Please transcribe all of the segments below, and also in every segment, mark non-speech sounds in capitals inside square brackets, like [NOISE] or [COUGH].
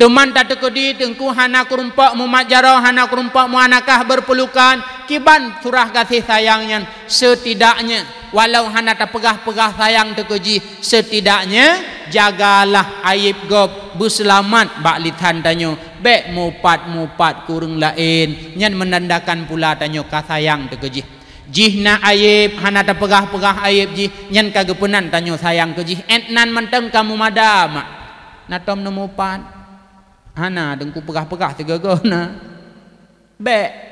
Teman tak tekedi tengku hana kerumpak mu majaro hana kerumpak mu anakah berpelukan kiban surah kasih sayangnya setidaknya walau hana tak pegah pegah sayang tekeji setidaknya jagalah ayib gob buselamat bakli tandanya Bek mupat mupat kurung lain yang menandakan pula tanyo sayang tekeji jihna ayib hana tak pegah pegah ayib jih yang kagepenan tanyo sayang kejih entnan menteng kamu madam natom nemupat no Hana dengku perah-perah tiga guna. [LAUGHS] Bek.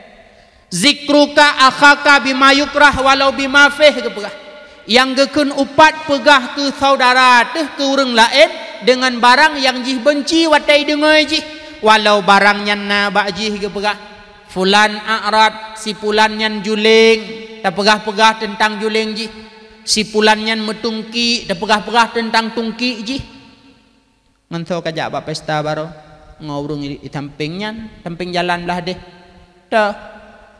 Zikruka akhaka bimayukrah walau bima ke perah. Yang gekun upat pegah ke saudara teh ke urang lain dengan barang yang jih benci watai dengoi jih walau barangnya na bajih ke perah. Fulan a'rad si fulan nyan juling ta pegah-pegah tentang juling jih. Si fulan nyan metungki ta pegah-pegah tentang tungki jih. Ngentho kajak ba pesta baru ngawurung di tampingnya, tamping jalan lah deh. Dah,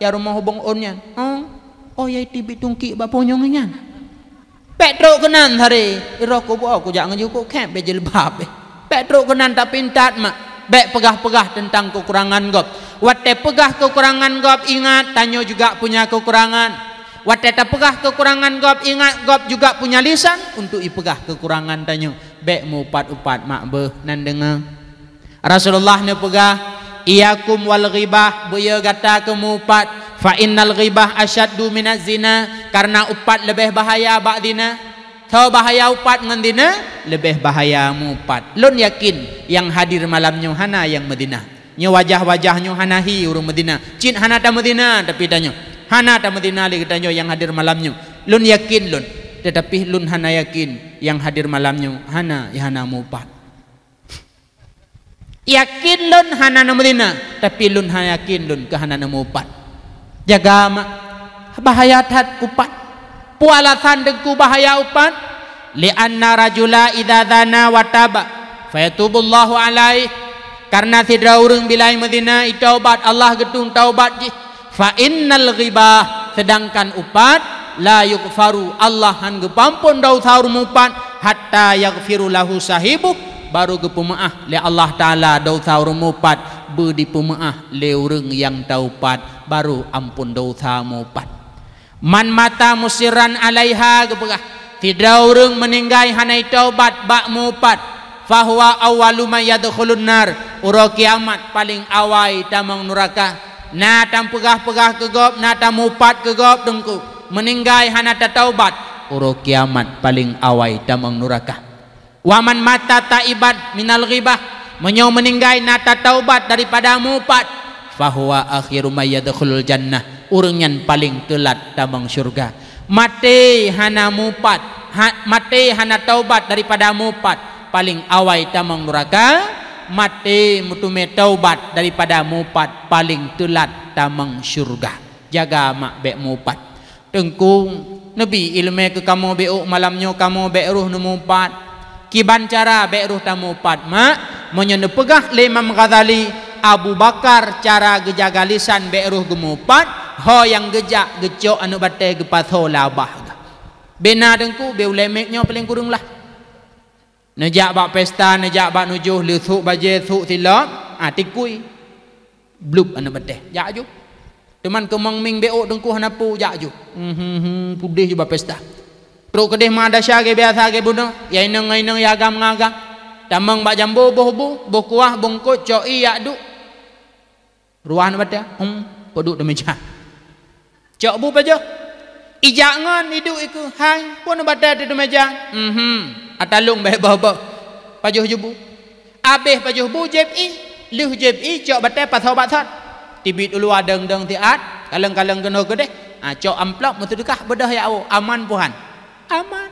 ya rumah hubung onnya. Oh, oh ya tibi tungki bapa nyongnya. Petro kenan hari, iroh kubu aku jangan juga kamp bejel babe. Petro kenan tak pintat mak. Bek pegah-pegah tentang kekurangan gob. Wate pegah kekurangan gob ingat tanya juga punya kekurangan. Wate tak pegah kekurangan gob ingat gob juga punya lisan untuk ipegah kekurangan tanya. Bek mau upat-upat mak beh nan dengar. Rasulullah ni pegah iyakum wal ghibah buya kata kamu upat fa innal ghibah asyaddu minaz zina karena upat lebih bahaya bak dina Tahu bahaya upat ngan dina lebih bahaya mu upat lun yakin yang hadir malam nyu hana yang Medina. nyu wajah-wajah nyu hana hi urang Medina. cin hana ta Medina tapi tanyo hana ta Medina lagi tanya yang hadir malam nyu lun yakin lun tetapi lun hana yakin yang hadir malam nyu hana ya hana mu upat yakin lun hana nomor lima tapi lun hanya yakin lun ke hana nomor empat jaga mak bahaya tak kupat pualasan dengku bahaya upat li anna rajula idza dana wataba fayatubullahu alai karena sidra urang bilai medina itaubat allah getung taubat ji fa innal ghibah sedangkan upat la yughfaru allah han gepampun dau saur mupat hatta yaghfiru sahibuk baru ke pemaah le Allah Taala dosa urang mupat be di pemaah le urang yang taupat baru ampun dosa mupat man mata musiran alaiha gebrah tidak urang meninggai hanai taubat ba mupat fahuwa awwalu may yadkhulun nar uro kiamat paling awai tamang neraka na tampegah-pegah kegop na tamupat kegop dengku meninggai hanai taubat uro kiamat paling awai tamang neraka Waman mata taibat minal ribah menyau meninggai nata taubat daripada mupat fahuwa akhiru mayadkhulul jannah urang yang paling telat tamang syurga mati hana mupat ha, mati hana taubat daripada mupat paling awai tamang neraka mati mutume taubat daripada mupat paling telat tamang syurga jaga mak be mupat tengku nabi ilmu ke kamu be malamnya kamu be ruh nu mupat Kibancara Be'ruh Tamu Padma Menyenepegah Limam mengkatali Abu Bakar cara gejaga lisan Be'ruh Gemupat Ho yang gejak gecok anu batai gepatho labah Bina dengku be ulemeknya paling kurung lah Nejak bak pesta, nejak bak nujuh, lusuk baje, suk silap Haa ah, tikui Blup anu batai, jak ju Teman kemang ming be'uk dengku hanapu, jak ju Hmm hmm hmm, pudih juga pesta Truk kedih ada ke biasa ke buna. Ya inang inang ya gam ngaga. Tambang bak jambu buh bu. Buh kuah bungkut coi ya du. Ruah ni batya. Hmm. Paduk di meja. Cok bu baju. Ijak ngan hidup iku. Hai. Pun batya di meja. Hmm. Atalung be bau bau. Pajuh jubu. Abih pajuh bu jeb i. Luh jeb i. Cok batya pasau batsat. Tibit ulu adeng-deng tiat. Kaleng-kaleng kena gede. Ha, ah, cok amplop. Mesti dekah bedah ya awak. Aman puhan aman.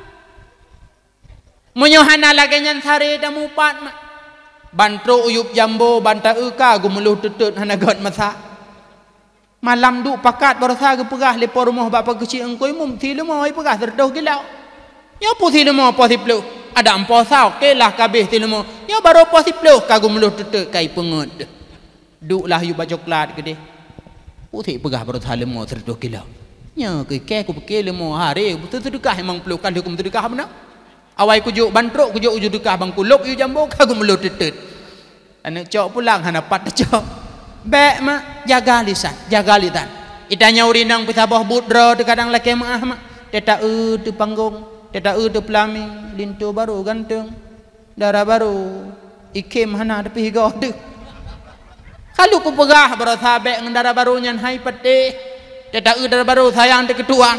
Menyohana lagi yang sari dan mupat. Bantro uyup jambu banta uka gumuluh tutut hana got masak. Malam duk pakat berasa ke pegah lepa rumah bapa kecil engkau mum tilu mau ai pegah terdoh gila. Ya pu tilu mau apa siplu? Ada ampo sao ke lah kabeh tilu mau. Ya baru apa siplu ka gumuluh tutut kai pengut. Duk lah yu bajoklat gede. Pu ti pegah berasa lemo terdoh gila. Nya ke ke ku pekel lima hari betul terdekah memang pelukan hukum terdekah benar. Awai ku juk bantruk ku juk ujuk dekah bang kulup yu jambo ka [LAUGHS] ku melu tetet. Anak cok pulang hana pat cok. Baik mak jaga lisan, jaga lidan. Itanya urinang pitabah budra de kadang laki ma ah ma. Teta e tu panggung, teta e tu pelami, lintu baru ganteng. Darah baru ikim hana tepi higa Kalau ku pegah berasa bek darah barunya hai petih dia tak ada baru sayang dia ketuan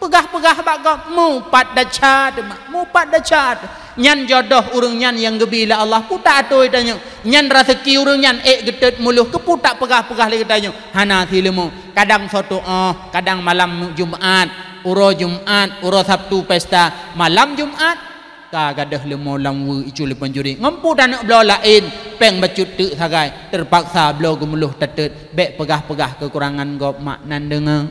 pegah-pegah bakal mupat dah cat mupat dah cat nyan jodoh urung nyan yang gebila Allah putak atoi tanya nyan rezeki urung nyan ek getet muluh ke putak pegah-pegah lagi tanya hana silamu kadang satu oh kadang malam jumaat uro jumaat uro sabtu pesta malam jumaat ka gadah le molam wu icu le panjuri ngampu dan nak lain peng bacut tu sagai terpaksa belah gumuluh tetet be pegah-pegah kekurangan gop mak nan dengeng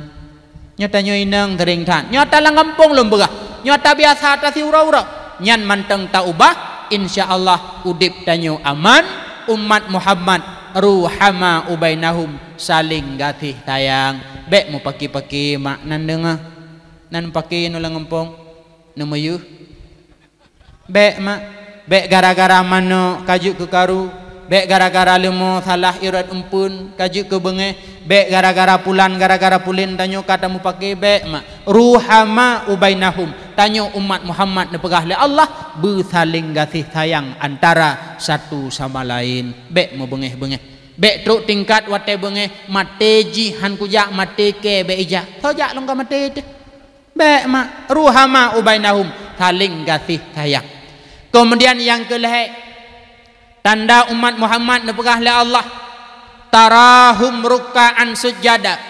nyata nyoi nang tering tan nyata lang ngampung lum berah nyata biasa ta si ura-ura nyan manteng ta ubah insyaallah udip tanyo aman umat Muhammad ruhama ubainahum saling gatih tayang be mu paki-paki mak nan dengeng nan paki nulang ngampung nemuyuh Bek mak bek gara-gara mana kajuk ke karu, bek gara-gara lemu salah irat empun kajuk ke benge, bek gara-gara pulan gara-gara pulin tanyo katamu pakai bek mak Ruhama ubainahum. tanya umat Muhammad nepegah le Allah bersaling kasih sayang antara satu sama lain. Bek mo benge benge. Bek truk tingkat wate benge mateji han kujak mateke beija. Sajak longka mateje. Bek mak ruhama ubainahum saling kasih sayang. Kemudian yang kelihat Tanda umat Muhammad berperah oleh Allah Tarahum ruka'an sujada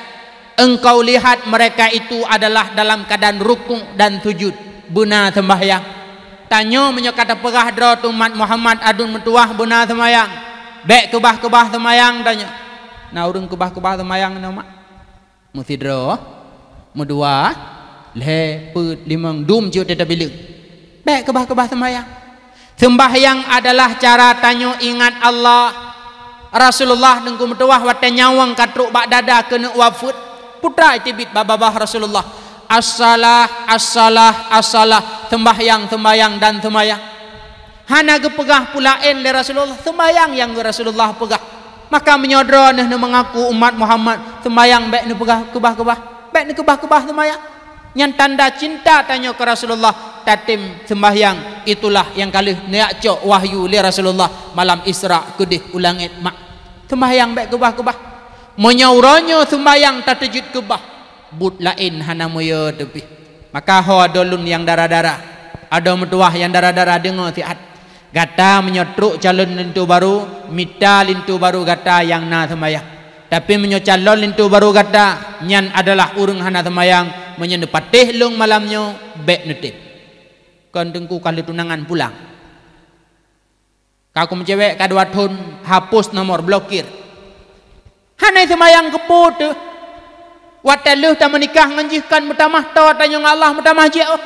Engkau lihat mereka itu adalah dalam keadaan rukuk dan sujud Buna sembahyang Tanya menyokata perah dra umat Muhammad adun mentuah buna sembahyang Bek kubah-kubah sembahyang tanya Nah urung kubah kebah sembahyang ni umat Mesti dra leh Lepet limang dum cio tetap bila Bek kubah-kubah sembahyang sembahyang adalah cara tanya ingat Allah Rasulullah dengku metuah wate nyawang katruk bak dada kena wafud putra itibit bababah Rasulullah assalah assalah assalah sembahyang sembahyang dan sembahyang hana gepegah pula en le Rasulullah sembahyang yang Rasulullah pegah maka menyodron nah mengaku umat Muhammad sembahyang baik ne pegah kubah kebah baik ne kubah kebah sembahyang yang tanda cinta tanya ke Rasulullah tatim sembahyang itulah yang kali cok wahyu li Rasulullah malam Isra kudih ulang mak sembahyang baik kubah kubah menyauranya sembahyang tatajud kubah but lain hanamu ya debih maka hawa dolun yang darah-darah ada mutuah yang darah-darah dengar tiat gata menyetruk calon lintu baru mita lintu baru gata yang na sembahyang tapi menyocalon lintu baru gata nyan adalah urung hana sembahyang menyende patih lung malamnya bek nutip. Kandengku kali tunangan pulang. Kaku mencewek kadua tun hapus nomor blokir. Hanai semayang keput. Wateluh tak menikah ngajikan mutamah to tanya Allah mutamah je. Oh.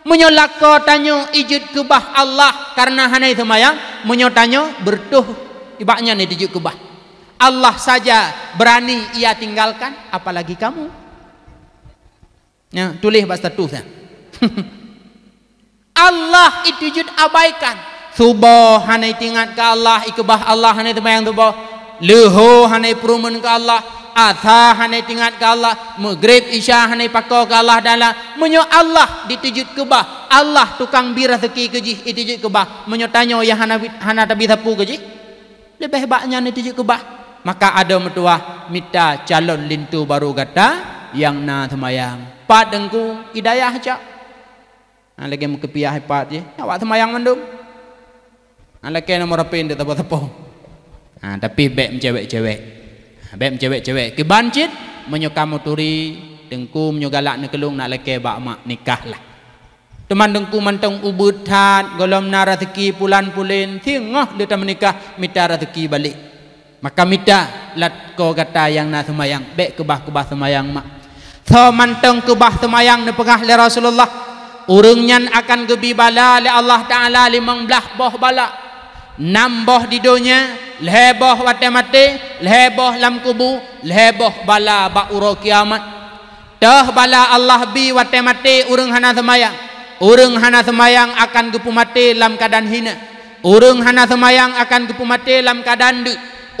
Menyolak tanya ijud kebah Allah karena hanai semayang menyotanya bertuh ibaknya ni ijud kubah. Allah saja berani ia tinggalkan apalagi kamu. Ya, tulis bahasa tu saya. [LAUGHS] Allah itu jud abaikan. Subuh hanai tingat ke Allah, ikbah Allah hanai tembayang tu bah. Leho hanai perumun ke Allah, Atha hanai ingat ke Allah, maghrib isya hanai pakau ke Allah dan Menyo Allah ditujud ke bah. Allah tukang bir rezeki ke jih ditujud ke bah. Menyo tanyo ya hanai hanai tabi sapu ke jih. Lebih hebatnya ditujud ke bah. Maka ada metua minta calon lintu baru kata yang na temayang pat dengku hidayah ca ha lagi mu kepiah pat je awak temayang mandum ha lagi nomor pin de tapo tapo ha tapi bek mencewek cewek ha, bek mencewek cewek ke bancit menyuka muturi dengku menyugalak ne kelung nak lagi bak mak nikah lah teman dengku mantong ubut hat golom narazeki pulan pulin tingoh de ta menikah mita rezeki balik maka mita lat ko kata yang na semayang bek kebah kebah semayang mak thamanteng bah temayang nepengah le Rasulullah urungnya akan gebi bala le Allah Taala limang belah boh bala nambah di dunia boh wate mate boh lam kubu leboh bala ba uro kiamat dah bala Allah bi wate mate urung hana semayang urung hana semayang akan gupu mate lam kadan hina urung hana semayang akan gupu mate lam kadan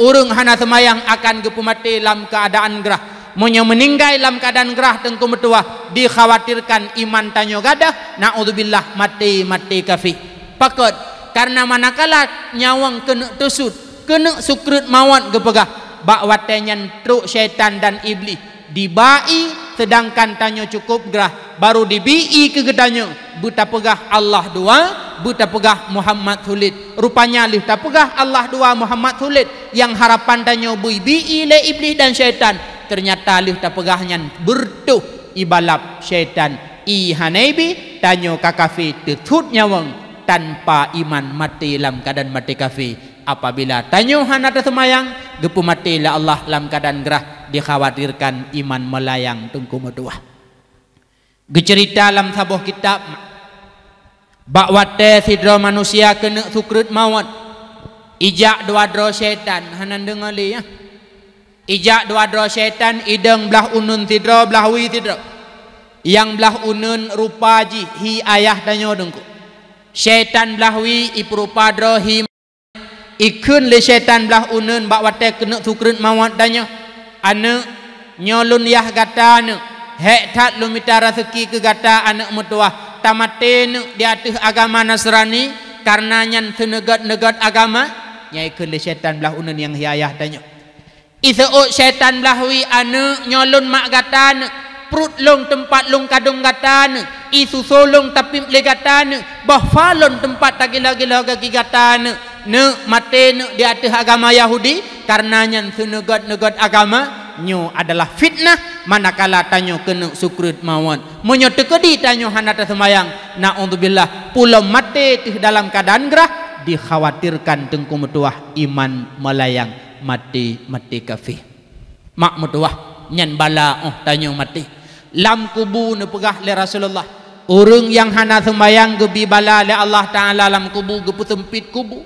urung hana semayang akan gupu mate lam keadaan gerah munya meninggal dalam keadaan gerah dan kumetua dikhawatirkan iman tanyo gada naudzubillah mati mati kafi pakot karena manakala nyawang kena tusut kena sukrut mawat gepegah bak watenyan truk syaitan dan iblis dibai sedangkan tanyo cukup gerah baru dibii ke gedanyo pegah Allah dua buta pegah Muhammad sulit rupanya lih tapegah Allah dua Muhammad sulit yang harapan tanyo bui bii le iblis dan syaitan ternyata alih tapegahnya bertuh ibalap syaitan i hanebi tanyo kakafi tutut nyawang tanpa iman mati dalam keadaan mati kafi apabila tanyo ada semayang gepu mati lah Allah dalam keadaan gerah dikhawatirkan iman melayang tungku mudah. gecerita dalam sabuh kitab bahwa sidro manusia kena sukrut mawat ijak dua dro syaitan hanan dengali ya Ijak dua dua syaitan Ideng belah unun tidra belah wi tidra Yang belah unun rupa ji Hi ayah tanya dengku Syaitan belah wi ipu rupa dra hi Ikun le syaitan belah unun Bak wate kena tukerin mawat tanya Ana Nyolun yah gata ana Hek tak lumita rezeki ke gata anak mutua tamaten di atas agama Nasrani Karena nyan senegat-negat agama nyai Nyaikun le syaitan belah unun yang hi ayah tanya Isu oh, setan belahwi anak nyolong mak gatan Perut long tempat long kadung gatan Isu solong tapi legatan, gatan Bahwa tempat tak gila-gila kaki gatan Ne mati ne di atas agama Yahudi Karenanya senegot negat agama nyu adalah fitnah Manakala tanyo kena sukrit mawan Menyo tekedi tanyo semayang, na Na'udzubillah pulau mati dalam keadaan gerah Dikhawatirkan tengku metuah iman melayang mati mati kafir mak mutuah nyen bala oh tanyo mati lam kubu ne pegah le rasulullah urung yang hana sembayang ge bi bala le allah taala lam kubu ge sempit kubu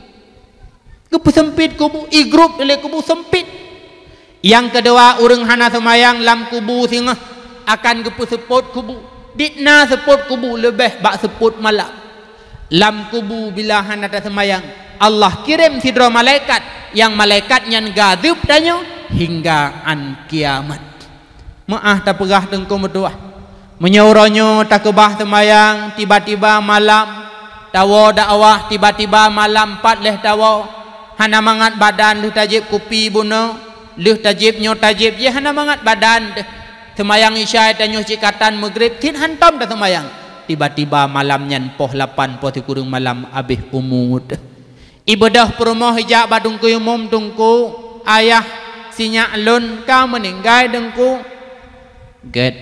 ge sempit kubu i grup le kubu sempit yang kedua urung hana sembayang lam kubu singa akan ge sepot kubu ditna sepot kubu lebih bak sepot malam lam kubu bila hana ta sembayang Allah kirim sidro malaikat yang malaikatnya yang gadib tanya hingga an kiamat maah tak pegah tengku berdua menyuruhnya tak kebah temayang tiba-tiba malam tawa dakwah tiba-tiba malam empat leh tawa hana mangat badan leh tajib kupi buna leh tajib nyo tajib je hana mangat badan temayang isyai tanya cikatan maghrib tin hantam dah temayang tiba-tiba malamnya poh lapan poh tikurung malam habis umut ibadah perumah hijab badungku umum tungku ayah sinyak lun kau meninggai dengku get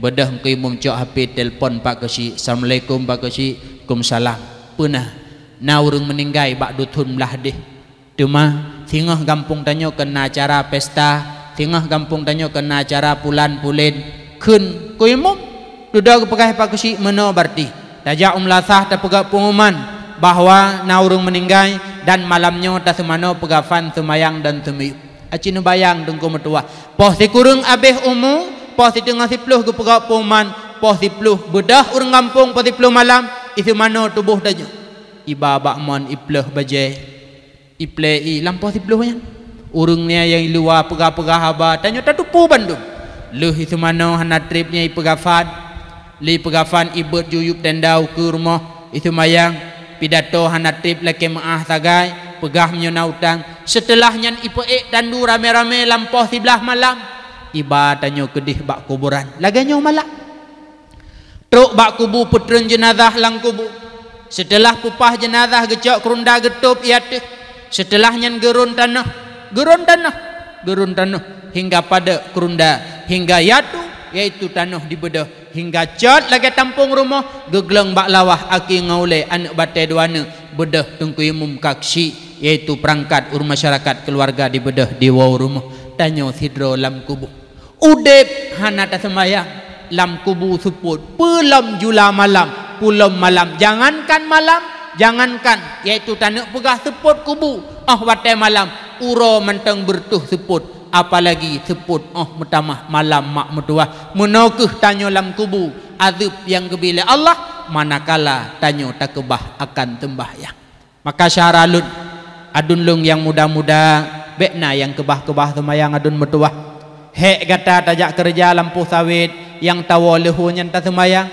bedah ku umum cok hapi telpon pak kesi assalamualaikum pak kesi kumsalam punah na urung meninggai bak dutun lah deh cuma tengah kampung tanya kena acara pesta tengah kampung tanya kena acara pulan pulen kun ku umum duduk pakai pak kesi mana berarti tajak umlasah tak pegak pengumuman bahwa naurung meninggai dan malamnya tas mano pegafan semayang dan semi nu bayang dengku metua pos si kurung abeh umu pos si tengah si peluh ke pegap puman pos si peluh bedah urung kampung pos si peluh malam isu mano tubuh dahnya iba bak mon ipleh baje iplei lampau si peluh urungnya yang luar pegap-pegap haba tanya tatupu bandung Luh itu mana hana tripnya ipegafan Li pegafan ibut juyup tendau ke rumah Itu mayang pidato hanatrip leke maah tagai pegah menyuna utang setelahnya ipeik dan du rame-rame lampau siblah malam tiba tanyo kedih bak kuburan laganyo malak truk bak kubu putren jenazah lang kubu setelah pupah jenazah gecok kerunda getup iate setelahnya gerun tanah gerun tanah gerun tanah hingga pada kerunda hingga yatu yaitu tanah dibedah hingga cot lagi tampung rumah gegleng bak lawah aki ngaule anak batai duana bedah tungku imum kaksi yaitu perangkat ur masyarakat keluarga di bedah di wau rumah tanya sidro lam kubu udep hanata semayang lam kubu suput pulam jula malam pulam malam jangankan malam jangankan yaitu tanuk pegah seput kubu ah batai malam uro menteng bertuh seput apalagi sebut oh mertamah malam mak mertua menokuh tanya lam kubu azab yang gebila Allah manakala tanya takubah akan tembah yang maka syaralun adun lung yang muda-muda bekna yang kebah-kebah semayang adun mertua hek kata tajak kerja lampu sawit yang tawa lehunya tak semayang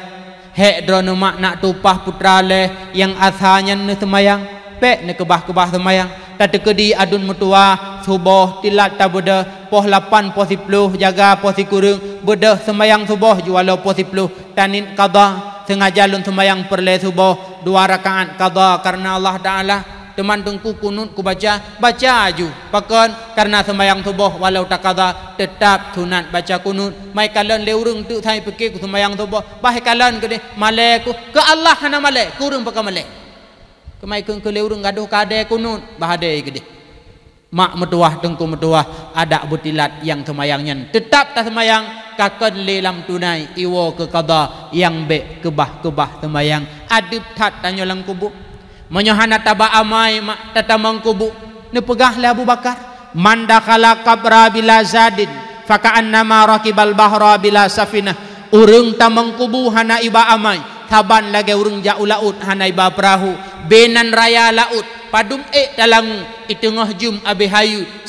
hek drone mak nak tupah putra leh yang asanya ni semayang pek ni kebah-kebah semayang tatkedi adun mutua subuh tilat tabuda poh lapan poh 10 jaga poh sikurung bedah sembahyang subuh jualo poh 10 tanin qada sengaja lun sembahyang perle subuh dua rakaat qada karena Allah taala teman tungku kunut ku baca baca aju pakon karena sembahyang subuh walau tak qada tetap sunat baca kunut mai kalon leurung tu saya pike ku sembahyang subuh bah ke ni male ku ke Allah hana malay kurung pakai male kemai kun ke leurung gaduh kade kunun bahadai gede mak meduah tengku meduah ada butilat yang kemayangnya tetap tak semayang kakan lelam tunai iwo ke kada yang be kebah kebah semayang adib tak tanya lang kubu menyohana taba amai mak tata mengkubu ne pegah le Abu Bakar manda kala kabra bila zadin faka an nama rakibal bahra bila safina urung tamengkubu hana iba amai taban lagi urung jauh laut hanai ba perahu benan raya laut padum e dalang itu jum abe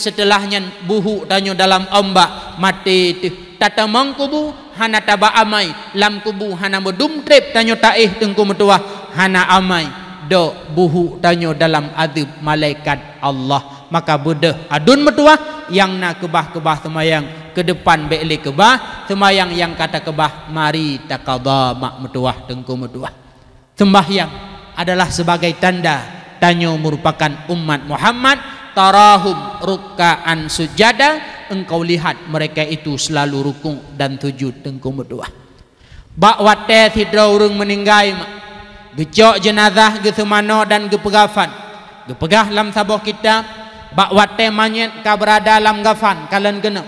setelahnya buhu tanyo dalam ombak mati itu tata mangkubu hana taba amai lam kubu hana mudum trip tanyo taeh tengku metua hana amai do buhu tanyo dalam adib malaikat Allah maka budah adun metuah yang nak kebah kebah semua yang ke depan beli kebah semua yang yang kata kebah mari tak kau bawa metuah tengku Sembah yang adalah sebagai tanda tanya merupakan umat Muhammad tarahum rukaan sujada engkau lihat mereka itu selalu rukun dan sujud tengku metuah Bakwate tidak urung meninggai Gecok jenazah gitu mano dan gepegafan. Gepegah dalam sabo kita bakwate manyet ka berada dalam gafan kalian kena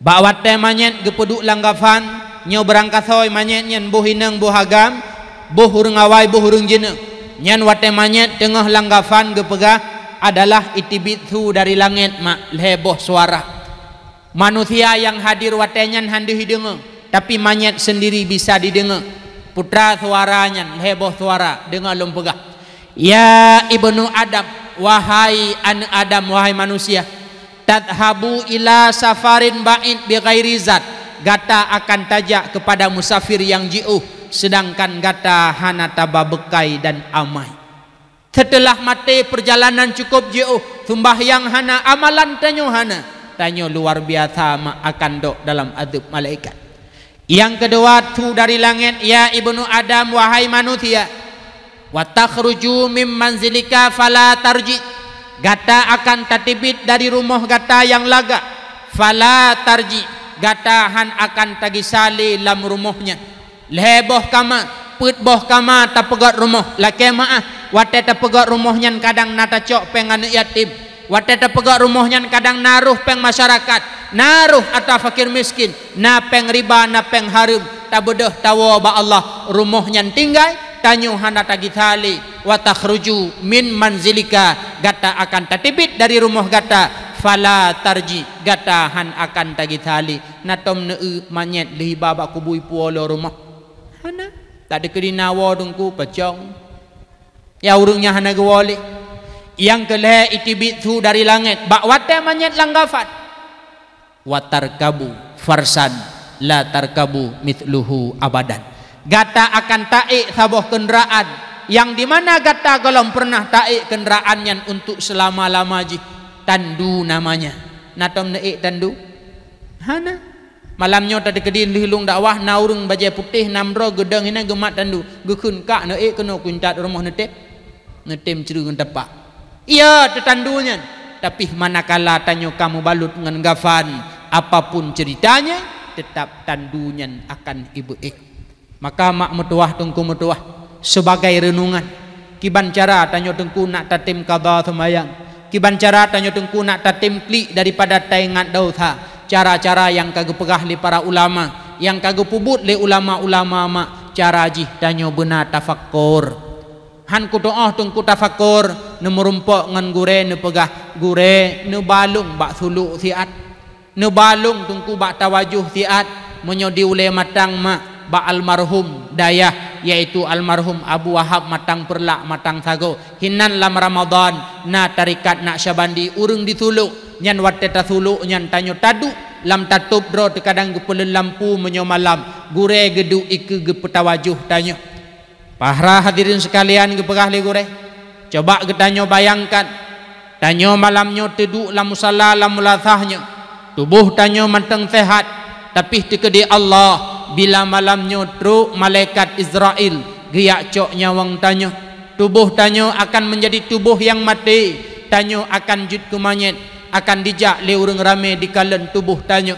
bakwate manyet ge peduk lang gafan nyo berangkasoi manyet nyen bu hineng bu awai bu hurung jene nyen wate manyet tengah lang gafan ge pega adalah itibitu dari langit mak leboh suara manusia yang hadir watenyan handi hidenge tapi manyet sendiri bisa didenge putra suaranya leboh suara dengar lumpegah ya ibnu adam wahai anak Adam, wahai manusia, tadhabu ila safarin ba'id bi ghairi zat. Gata akan tajak kepada musafir yang jauh. sedangkan gata hana tababekai dan amai. Setelah mati perjalanan cukup jauh, sembah yang hana amalan tanyo hana. Tanyo luar biasa mak akan dok dalam adab malaikat. Yang kedua tu dari langit ya ibnu Adam wahai manusia wa takhruju mim manzilika fala tarji gata akan tatibit dari rumah gata yang laga fala tarji gata han akan tagisali lam rumahnya leboh kama put boh kama tapegat rumah lake maah wate tapegot rumahnya kadang nata cok pengan yatim wate tapegat rumahnya kadang naruh peng masyarakat naruh atau fakir miskin na peng riba na peng harum tabedah tawa ba Allah rumahnya tinggal tanyu hana tagithali wa takhruju min manzilika gata akan tatibit dari rumah gata fala tarji gata han akan tagithali natom neu manyet lehi babak kubui puolo rumah hana tak ada kerina wadungku pecong ya urungnya hana gewali yang kele itibit tu dari langit bak wate manyet langgafat kabu farsan la tarkabu mitluhu abadan gata akan taik sabuh kenderaan yang di mana gata golong pernah taik yang untuk selama lama ji tandu namanya natom naik tandu hana malamnya tadi kedin dihilung dakwah naurung bajai putih namro gedeng ina gemat tandu gekun ka naik kena kuncat rumah netep netem ceru ngan tepak iya tetandunya tapi manakala tanya kamu balut ngan gafan apapun ceritanya tetap tandunya akan ibu ik maka mak mutuah tungku mutuah sebagai renungan kiban cara tanyo tungku nak tatim kada semayang kiban cara tanyo tungku nak tatim kli daripada taingat dautha cara-cara yang kagu pegah para ulama yang kagu pubut li ulama-ulama mak cara jih tanya benar tafakkur han ku doah tungku tafakkur ne merumpok ngan gure ne pegah gure ne balung bak suluk siat ne balung tungku bak tawajuh siat menyodi ule matang mak almarhum dayah yaitu almarhum Abu Wahab matang perlak matang sago hinan lam ramadan na tarikat na syabandi urung dituluk nyan watte ta suluk nyan tanyo tadu lam tatup dro terkadang gepulun lampu menyo malam gure gedu iku gepetawajuh tanyo pahra hadirin sekalian gepegah le gure coba getanyo bayangkan tanyo malamnyo teduk lam musalla lam mulathahnyo tubuh tanyo manteng sehat tapi tekedi Allah bila malam nyutruk malaikat Israel giak cok nyawang tanya tubuh tanya akan menjadi tubuh yang mati tanya akan jut kumanyet akan dijak le rame di kalen tubuh tanya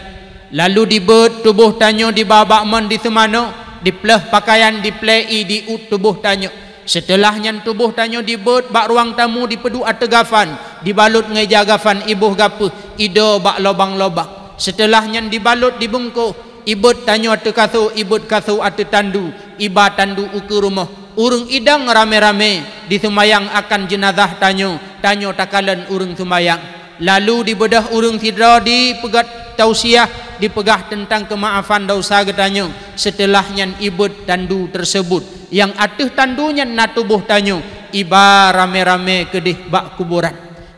lalu dibet tubuh tanya di babak men di semano di pleh pakaian di plei di ut tubuh tanya setelah nyan tubuh tanya dibet bak ruang tamu di pedu ategafan dibalut ngeja gafan ibuh gapu ido bak lobang-lobak setelah nyan dibalut dibungkuk ibut tanyo atu kaso ibut kaso atu tandu iba tandu uku rumah urung idang rame-rame di sumayang akan jenazah tanyo tanyo takalan urung sumayang lalu dibedah urung sidra di pegat tausiah dipegah tentang kemaafan dosa getanyo setelahnya ibut tandu tersebut yang atuh tandunya natubuh tanyo iba rame-rame kedih bak kuburan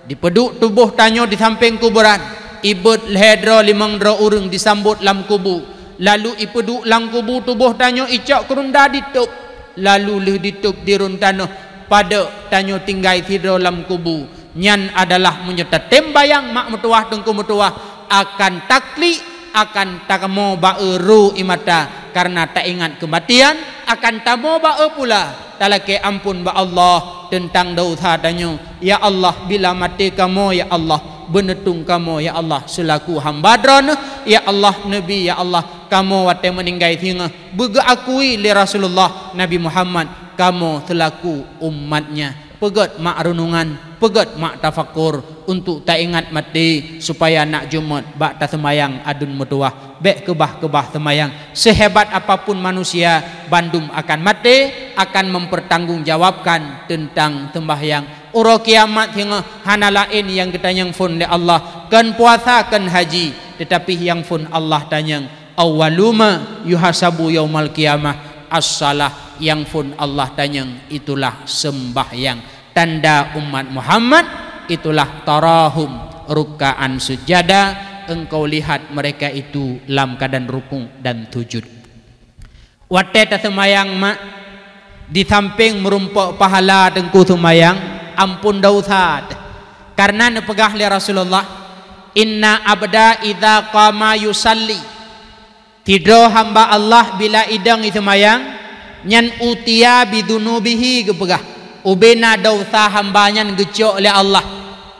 dipeduk tubuh tanyo di samping kuburan ibut lehdra limang dra urung disambut lam kubu lalu ipeduk langkubu tubuh tanyo icak kerunda ditup lalu le ditup di runtano pada tanyo tinggai di dalam kubu nyan adalah menyeta tembayang mak mutuah tengku mutuah akan takli akan tak mau ba'eru imata karena tak ingat kematian akan tak mau ba'e pula talake ampun ba Allah tentang dosa ha tanyo ya Allah bila mati kamu ya Allah benetung kamu ya Allah selaku hamba drone ya Allah nabi ya Allah kamu wate meninggai tinga bega akui le Rasulullah Nabi Muhammad kamu selaku umatnya pegat mak renungan pegat mak tafakur untuk tak ingat mati supaya nak jumat bak ta semayang adun meduah bek kebah kebah semayang sehebat apapun manusia bandum akan mati akan mempertanggungjawabkan tentang tembahyang Uro kiamat hingga hana lain yang ketanyang fun le Allah kan puasa kan haji tetapi yang fun Allah tanyang awaluma yuhasabu yaumal qiyamah as-salah yang pun Allah tanya itulah sembahyang tanda umat Muhammad itulah tarahum rukaan sujada engkau lihat mereka itu dalam keadaan rukun dan tujud wate ta semayang ma di samping merumpak pahala dengku semayang ampun dausat karena nepegah li Rasulullah inna abda idza qama yusalli Tidro hamba Allah bila idang itu mayang nyan utia bidunubihi kepegah. Ubena hamba hambanya gecok oleh Allah.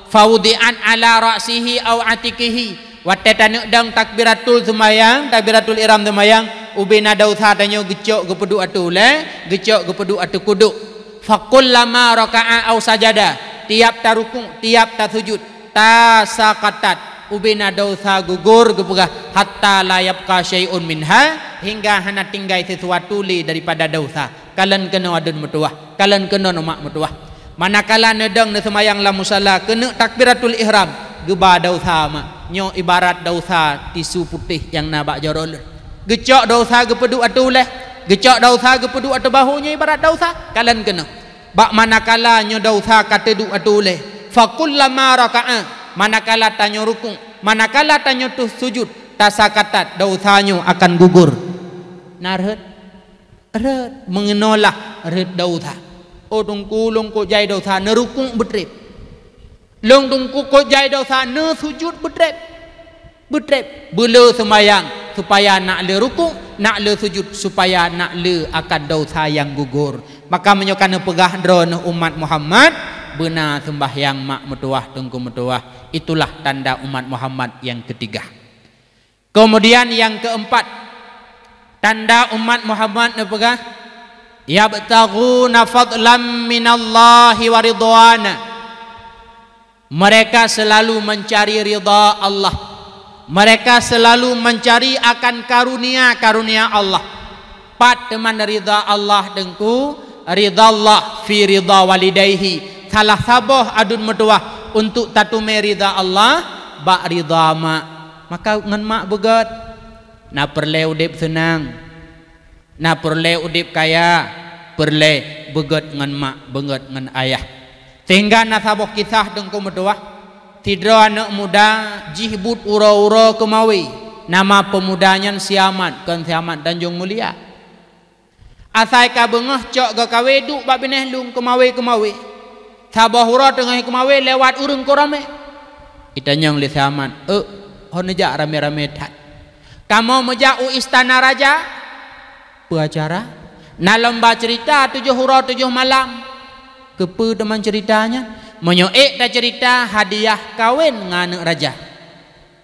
Fawdian ala rasihi au atikihi. Watetanuk dang takbiratul semayang, takbiratul iram semayang. Ubena dosa tanyo gecok gepedu atu le, gecok gepedu atu kuduk. Fakul lama rokaat au sajada. Tiap tarukung, tiap tasujud, tasakatat ubina dosa gugur gupuga hatta layap kasyai'un minha hingga hana tinggai sesuatu li daripada dosa Kalian kena adun mutuah kalian kena numak mutuah manakala nedeng na semayang la musalla kena takbiratul ihram guba dosa ma nyo ibarat dosa tisu putih yang na bak jorol gecok dosa gupedu atule, gecok dosa gupedu atu bahunya ibarat dosa Kalian kena bak manakala nyo dosa kateduk atule, leh fakullama raka'ah manakala tanyo rukun manakala tanyo tu sujud tasakatat dausanyo akan gugur narhet red mengenolah red dausa o oh, tungku lungku jai dausa nerukung betrep lung tungku ko jai dausa ne sujud betrep betrep bela semayang supaya nak le rukung nak le sujud supaya nak le akan dausa yang gugur maka menyokan pegah drone umat Muhammad benar yang mak mertuah tungku mertuah itulah tanda umat Muhammad yang ketiga kemudian yang keempat tanda umat Muhammad apa ya bataguna fadlan minallahi wa ridwana mereka selalu mencari ridha Allah mereka selalu mencari akan karunia-karunia Allah Pat teman ridha Allah dengku ridha Allah fi ridha walidayhi Kalah saboh adun mertua untuk tatu merida Allah ba rida mak maka ngan mak begat na perle udip senang na perle udip kaya perle begat ngan mak begat ngan ayah sehingga na saboh kisah dengku mertua tidro anak muda jihbut uro-uro kemawi nama pemudanya siamat kan siamat danjung mulia Asai ka bengah cok ga kawedu bab bineh lung kemawi kemawi sabahura dengan hikmawe lewat urung korame kita nyang li saman e eh, honeja rame-rame dat kamu meja u istana raja pacara na lomba cerita tujuh hura tujuh malam kepe teman ceritanya menyoek ta cerita hadiah kawin ngan raja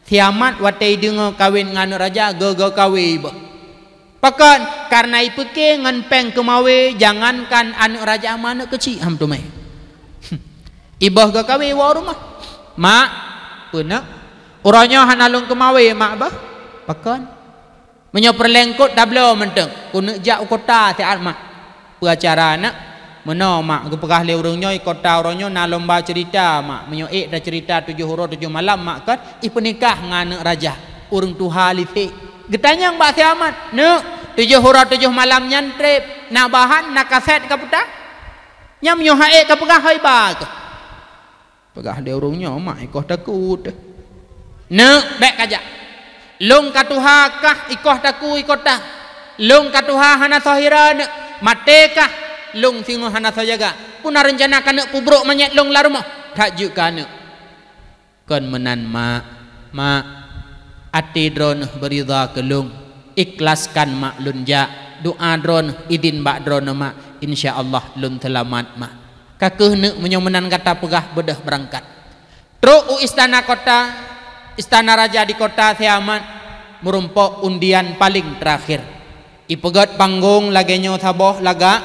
Tiamat watai dengar kawin ngan raja gogo kawin ibu. Pekan karena ipeke ngan peng kemawe jangankan anak raja mana kecil ham Ibah ke kawin wa rumah. Mak puna uranya hanalung kemawi mak bah. Pakan. Menyo perlengkut dablo menteng. Kunuk jak kota ti mak. peracara anak, Mena mak ke pegah le urangnya kota urangnya nak lomba cerita mak. Menyo ek dah cerita tujuh huruf tujuh malam mak kan. Ih penikah dengan anak raja. Urang tuha lifik. Getanya mbak si amat. Nuk. Tujuh huruf tujuh malam nyantrip. Nak bahan nak kaset ke putar. Yang menyo haik ke pegah haibah ke pegah dia urungnya mak ikoh takut Ne, dek kaja long katuha kah ikoh taku ikoh tak long katuha hana sahira nak long singo hana sahaja puna rencana kan nak pubruk manyak long larumo tak juga nak kan menan mak mak ati drone berida long. ikhlaskan mak lunja doa drone idin bak drone mak Allah lun selamat mak kakeh nek menyomenan kata pegah bedah berangkat truk u istana kota istana raja di kota Thiamat, merumpok undian paling terakhir ipegat panggung lagenyo thaboh laga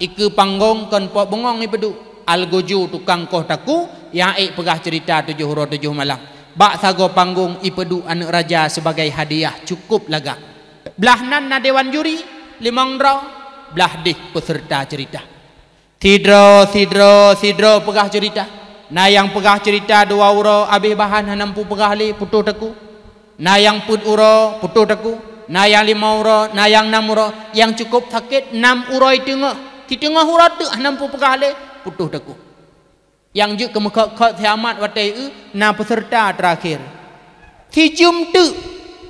iku panggung kon po bengong ipedu algoju tukang koh taku yang ik pegah cerita tujuh huruf tujuh malam bak sago panggung ipedu anak raja sebagai hadiah cukup laga belah nan na dewan juri limang raw belah dih peserta cerita Sidro, sidro, sidro pegah cerita. Na yang pegah cerita dua uro abih bahan hanampu pegah le putuh teku. Na yang put uro putuh teku. Na yang lima uro, na yang enam uro. Yang cukup sakit enam uro itu ngah. Di tengah hurat tu hanampu pegah le putuh teku. Yang juk kemukak kau tiamat watai u na peserta terakhir. Ti jum tu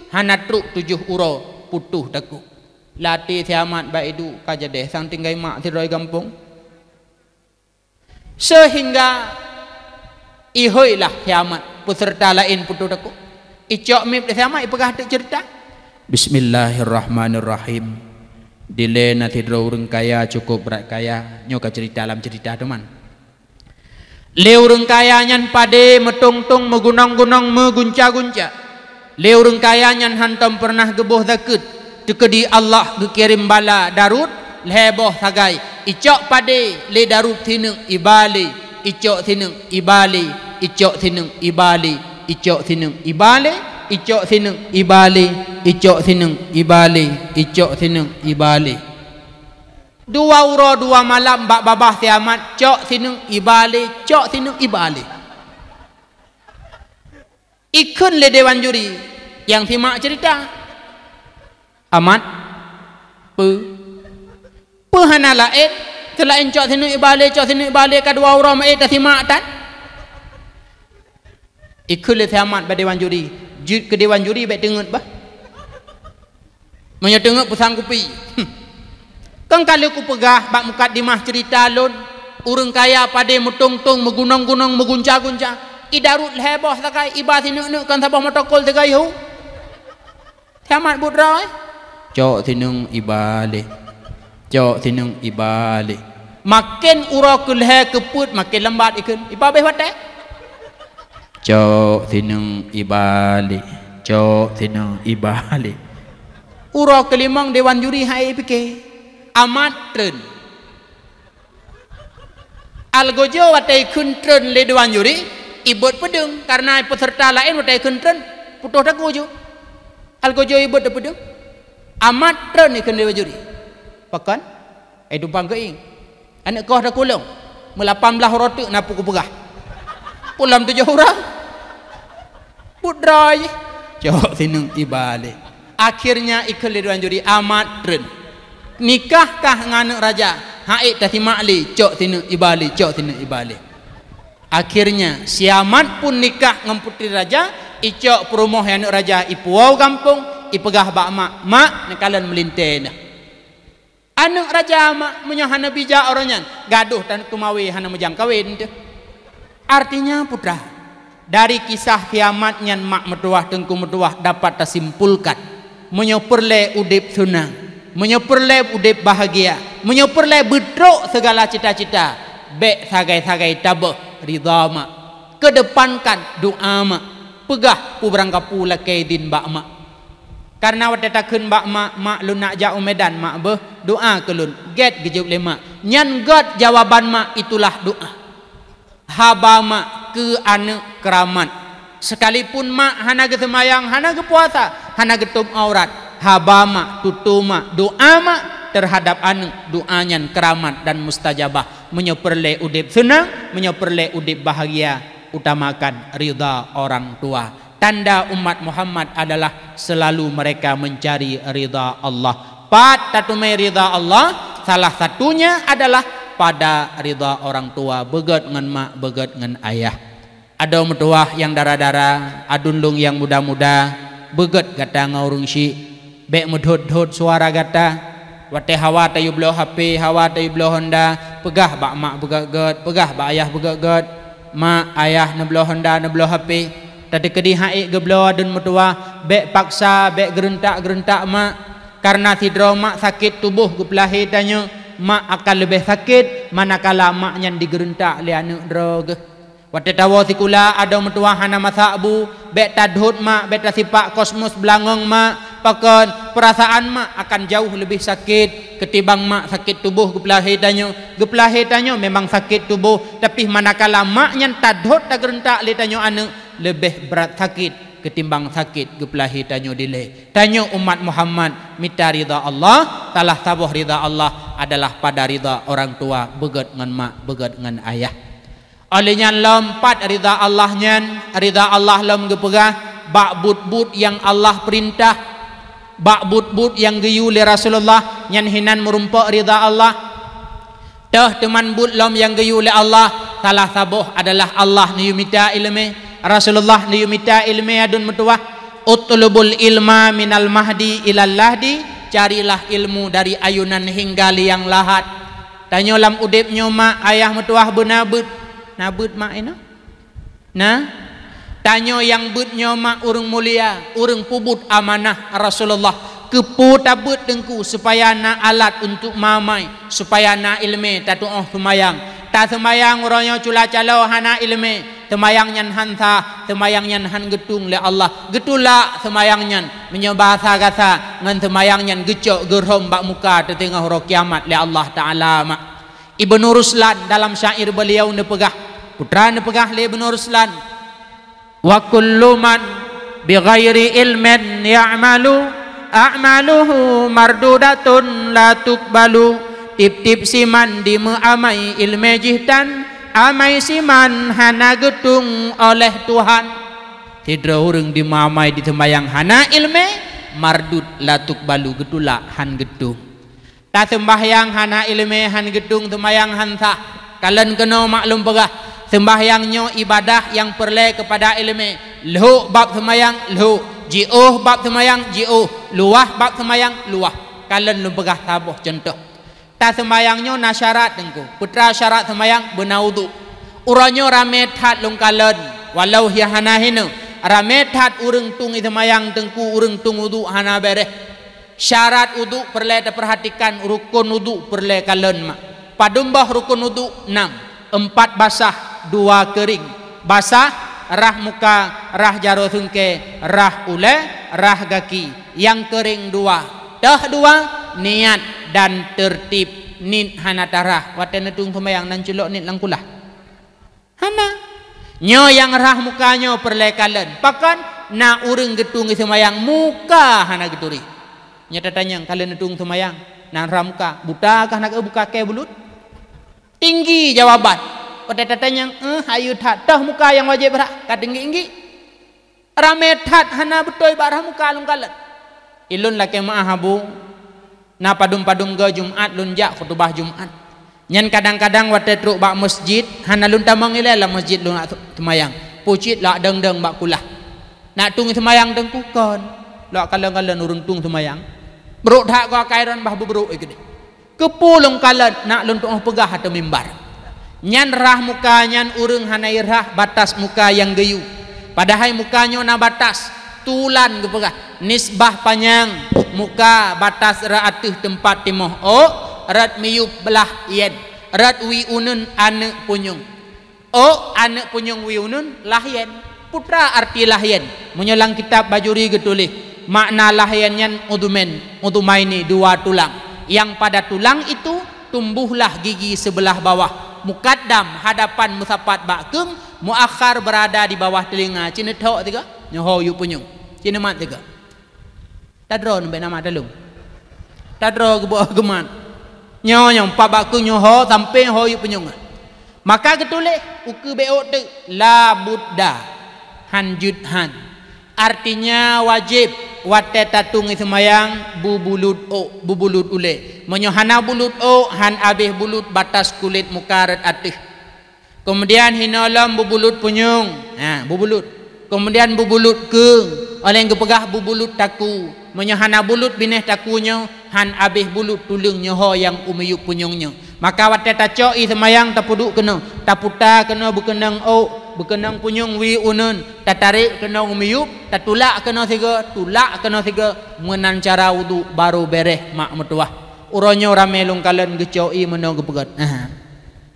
hanatruk tujuh uro putuh teku. Latih tiamat baik du kajadeh sang tinggai mak tiroi kampung sehingga ihoilah kiamat peserta lain putu aku icok mi pada sama ipakah tak cerita bismillahirrahmanirrahim dile nanti dro urang kaya cukup berat kaya nyo ka cerita dalam cerita teman le urang kaya nyan pade metungtung megunang-gunang megunca gunca le urang kaya nyan hantam pernah geboh zakat tekedi Allah gekirim bala darut leboh tagai icok padi le daruk tinung ibali icok tinung ibali icok tinung ibali icok tinung ibali icok tinung ibali icok tinung ibali icok tinung ibali dua uro dua malam bak babah tiamat cok tinung ibali cok tinung ibali ikun le dewan juri yang timak cerita amat pu pehana laet eh? telah encok sini ibale encok sini ibale kadua orang mai eh, tak simak tan ikhul sehamat bade dewan juri ke dewan juri bade tengut bah menyo tengut pusang kupi hm. kang kali ku pegah bak mukat di mah cerita lon urang kaya pade mutung-tung megunung-gunung megunca gunca idarut heboh sakai ibas sini nuk kan sabah motokol tegayu Tiamat budra eh. Cok sinung ibalik jauh tinung ibali makin ura hai keput makin lambat ikan iba habis wat eh jauh tinung ibali jauh tinung ibali ura limang dewan juri hai pike amat tren. algojo wat eh kun trun le dewan juri ibut pedung karena peserta lain wat eh kun trun putuh dah gojo algojo ibut pedung amat tren ikan dewan juri pakan edu eh, panggeing anak kau dah kulung melapan belah roti nak pukul perah pulang tujuh orang budrai jauh sini ibalik akhirnya ikhul diruan juri amat ren nikahkah dengan raja Haik tati ma'li cok sini ibali cok sini ibali akhirnya si amat pun nikah dengan putri raja icok perumah yang anak raja ipuau kampung ipegah bak mak mak nakalan melintai dah anak raja menyohan nabi ja orangnya gaduh dan kumawi hana mejang kawin artinya putra dari kisah kiamat nyan mak meduah tengku meduah dapat tersimpulkan menyoperle udip sunang menyoperle udip bahagia menyoperle betrok segala cita-cita be sagai-sagai tabah ridha mak kedepankan doa mak pegah puberangkapu lakai din ba mak Karena waktu tak kun bak mak mak lu nak jauh medan mak be doa kelun get gejuk lima nyan got jawaban mak itulah doa haba mak ke ane keramat sekalipun mak hana ge semayang hana ge puasa hana ge tum aurat haba mak tutu mak doa mak terhadap ane doa nyan keramat dan mustajabah menyeperle udip senang menyeperle udip bahagia utamakan rida orang tua tanda umat Muhammad adalah selalu mereka mencari ridha Allah. Pat tatumai ridha Allah, salah satunya adalah pada ridha orang tua, beget dengan mak, beget dengan ayah. Ada umat yang dara-dara, adunlung yang muda-muda, beget kata ngaurung si, bek mudhut-dhut suara kata, Wate hawa tayu beliau HP, hawa tayu beliau Honda, pegah bak mak begaget, pegah bak ayah begaget, mak ayah ne beliau Honda ne beliau HP, tadi kedi haik geblo dan mutua be paksa be gerentak gerentak mak karena tidro mak sakit tubuh gue tanya mak akan lebih sakit manakala mak yang digerentak oleh anak drog Waktu tawo sikula ada mentua hana masa abu be tadhut mak be tasipak kosmos belangong mak pakon perasaan mak akan jauh lebih sakit ketimbang mak sakit tubuh gue tanya gue tanya memang sakit tubuh tapi manakala mak yang tadhut tak gerentak le tanya anak lebih berat sakit ketimbang sakit gepelahi tanya dile tanya umat Muhammad minta rida Allah talah tabuh rida Allah adalah pada rida orang tua begat dengan mak begat dengan ayah olehnya lompat rida Allahnya rida Allah lom gepegah bak but but yang Allah perintah bak but but yang geyu le Rasulullah nyan hinan merumpak rida Allah Tuh teman but lom yang gayu le Allah salah tabuh adalah Allah ni yumita ilmi Rasulullah ni yumita ilmiyadun mutuwa utlubul ilma minal mahdi ilal lahdi carilah ilmu dari ayunan hingga liang lahat tanyo lam udipnyo ma ayah mutuwa benabut nabut mak ina na tanyo yang butnyo ma urung mulia urung pubut amanah Rasulullah kepu tabut dengku supaya na alat untuk mamai supaya na ilmi tatu oh sumayang ta sumayang uronyo cula calo hana ilmi semayang nyan hansa, semayang han getung le Allah. Getula semayang nyan menyembah ngan semayang gecok gerom bak muka tetengah hari kiamat le Allah taala ma. Ibnu Ruslan dalam syair beliau nepegah, putra nepegah le Ibnu Ruslan. Wa kullu man bi ghairi ilmin ya'malu a'maluhu mardudatun la tuqbalu. Tip-tip siman man di ilme jihtan amai siman hana getung oleh Tuhan. tidak urung di mamai di tembayang hana ilme mardut latuk balu getula han getung. Ta tembayang hana ilme han getung tembayang hanta. Kalian kenal maklum pegah tembayang nyo ibadah yang perle kepada ilme. Lu bab tembayang lu. Jio bab tembayang jio. Luah bab tembayang luah. Kalian lupa pegah contoh ta semayangnya nasyarat dengku putra syarat semayang benaudu uranyo rame thad lungkalen walau hi hanahinu rame thad urung tung i semayang tengku, urung tung udu hana bereh syarat udu perlu ada perhatikan rukun udu perlu kalen mak. padumbah rukun udu enam empat basah dua kering basah rah muka rah jaro sungke rah ule rah gaki yang kering dua dah dua niat dan tertib nit hanatarah watan natung pembayang nan culok nit langkulah hana nyo yang rah mukanyo perlekalan pakan na urang getung semayang muka hana geturi nya tatanya kala natung semayang nan rah buta kah nak buka ke bulut tinggi jawaban pada tatanya eh hayu tak tah muka yang wajib rah kadenggi inggi rametat hana betoi barah muka lungkalan ilun lakem ahabu na padum padum ge Jumat lunjak khutbah Jumat. Nyen kadang-kadang wate truk bak masjid, hana lunta mangile la masjid lunak temayang. Pucit la deng-deng ba kulah. Nak tung temayang deng kukon. Lo kalau kalau nurun tung temayang. Beruk tak gua kairan bah beruk ikut. Kepulung kalau nak luntung oh pegah atau mimbar. Nyan rah muka nyan urung hanai rah batas muka yang geyu. Padahal mukanya nak batas tulan ke perah nisbah panjang muka batas ratus tempat timoh o oh, rat miyu belah yen rat wi unun anak punyung o oh, anak punyung wi unun lah yen putra arti lah yen menyelang kitab bajuri getulih makna lah yen yen udumen udumaini dua tulang yang pada tulang itu tumbuhlah gigi sebelah bawah mukaddam hadapan musafat bakung muakhir berada di bawah telinga cinetok tiga nyoh yu punyung cina mat juga tak draw nombor nama dalam tak draw ke buah geman nyonya empat baku nyoho sampai hoyu penyonga maka ketulis uku beok tu la buddha hanjut han artinya wajib wate tatung semayang bubulut o bubulut ule menyohana bulut o han abih bulut batas kulit muka rat atih kemudian hinolam bubulut penyung ha bubulut kemudian bubulut ke oleh gepegah bubulut taku menyahana bulut bineh takunya han abih bulut tulung nyoho yang umiyuk punyungnya maka wate taco i semayang tapuduk kena taputa kena bekenang oh, bekenang punyong wi unun tatarik kena umiyuk tatulak kena siga tulak kena siga menan wudu baru bereh mak metuah uronyo rame lungkalan gecoi menong gepegat uh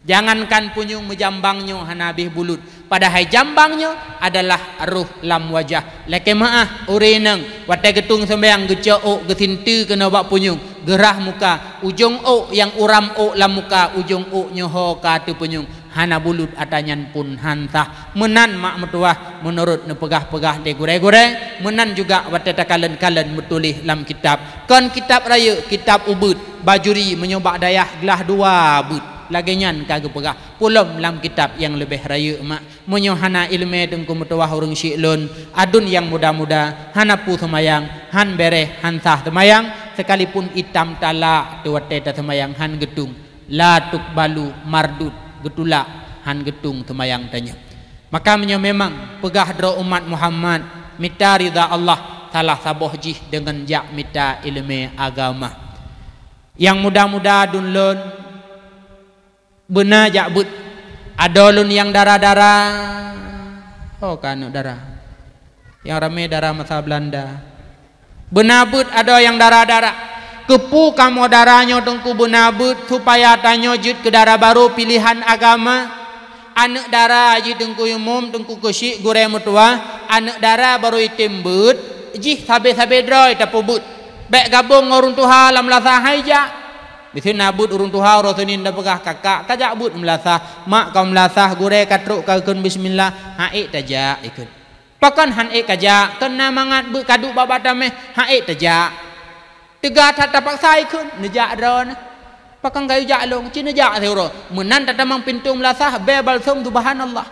jangankan punyung menjambangnya hanabih bulut padahal jambangnya adalah ruh lam wajah laki maah urineng watai getung sembang gece o getintu kena bak punyung gerah muka ujung o yang uram o lam muka ujung o nyoho katu punyung hana bulut atanyan pun hantah menan mak metua menurut nepegah-pegah de gure-gure menan juga watai takalen kalan metulih lam kitab Kon kitab raya kitab ubud bajuri menyobak dayah gelah dua but lagi nyan kagu perah pulom lam kitab yang lebih rayu mak menyohana ilmu ilme dengku mutawah urung syilun adun yang muda-muda hana pu semayang han bereh han sah semayang sekalipun itam tala tuwate ta semayang han gedung la tuk balu mardut getula han getung semayang tanya maka menyoh memang pegah dro umat Muhammad mita rida Allah salah saboh jih dengan jak mita ilmu agama yang muda-muda dunlun bena jabut adolun yang darah darah oh kanu darah yang ramai darah masa Belanda benabut ada yang darah darah kepu kamu darahnya tungku benabut supaya tanya jut ke darah baru pilihan agama anak darah aji tungku umum tungku kesik gure mutua anak darah baru itim but jih sabe sabe droi tapu but Bek gabung ngoruntuha lam lasa hijak di sini urun tuha tuhau rosenin dah pegah kakak tajak but melasah mak kau melasah gure katruk kau ikun bismillah haik tajak ikun pakan han ik kajak kena mangat but kaduk babak dameh haik tajak tiga tak tapak saya ikun nejak ron pakan kayu jak cina jak seuro menan tak tamang pintu melasah bebal sum subhanallah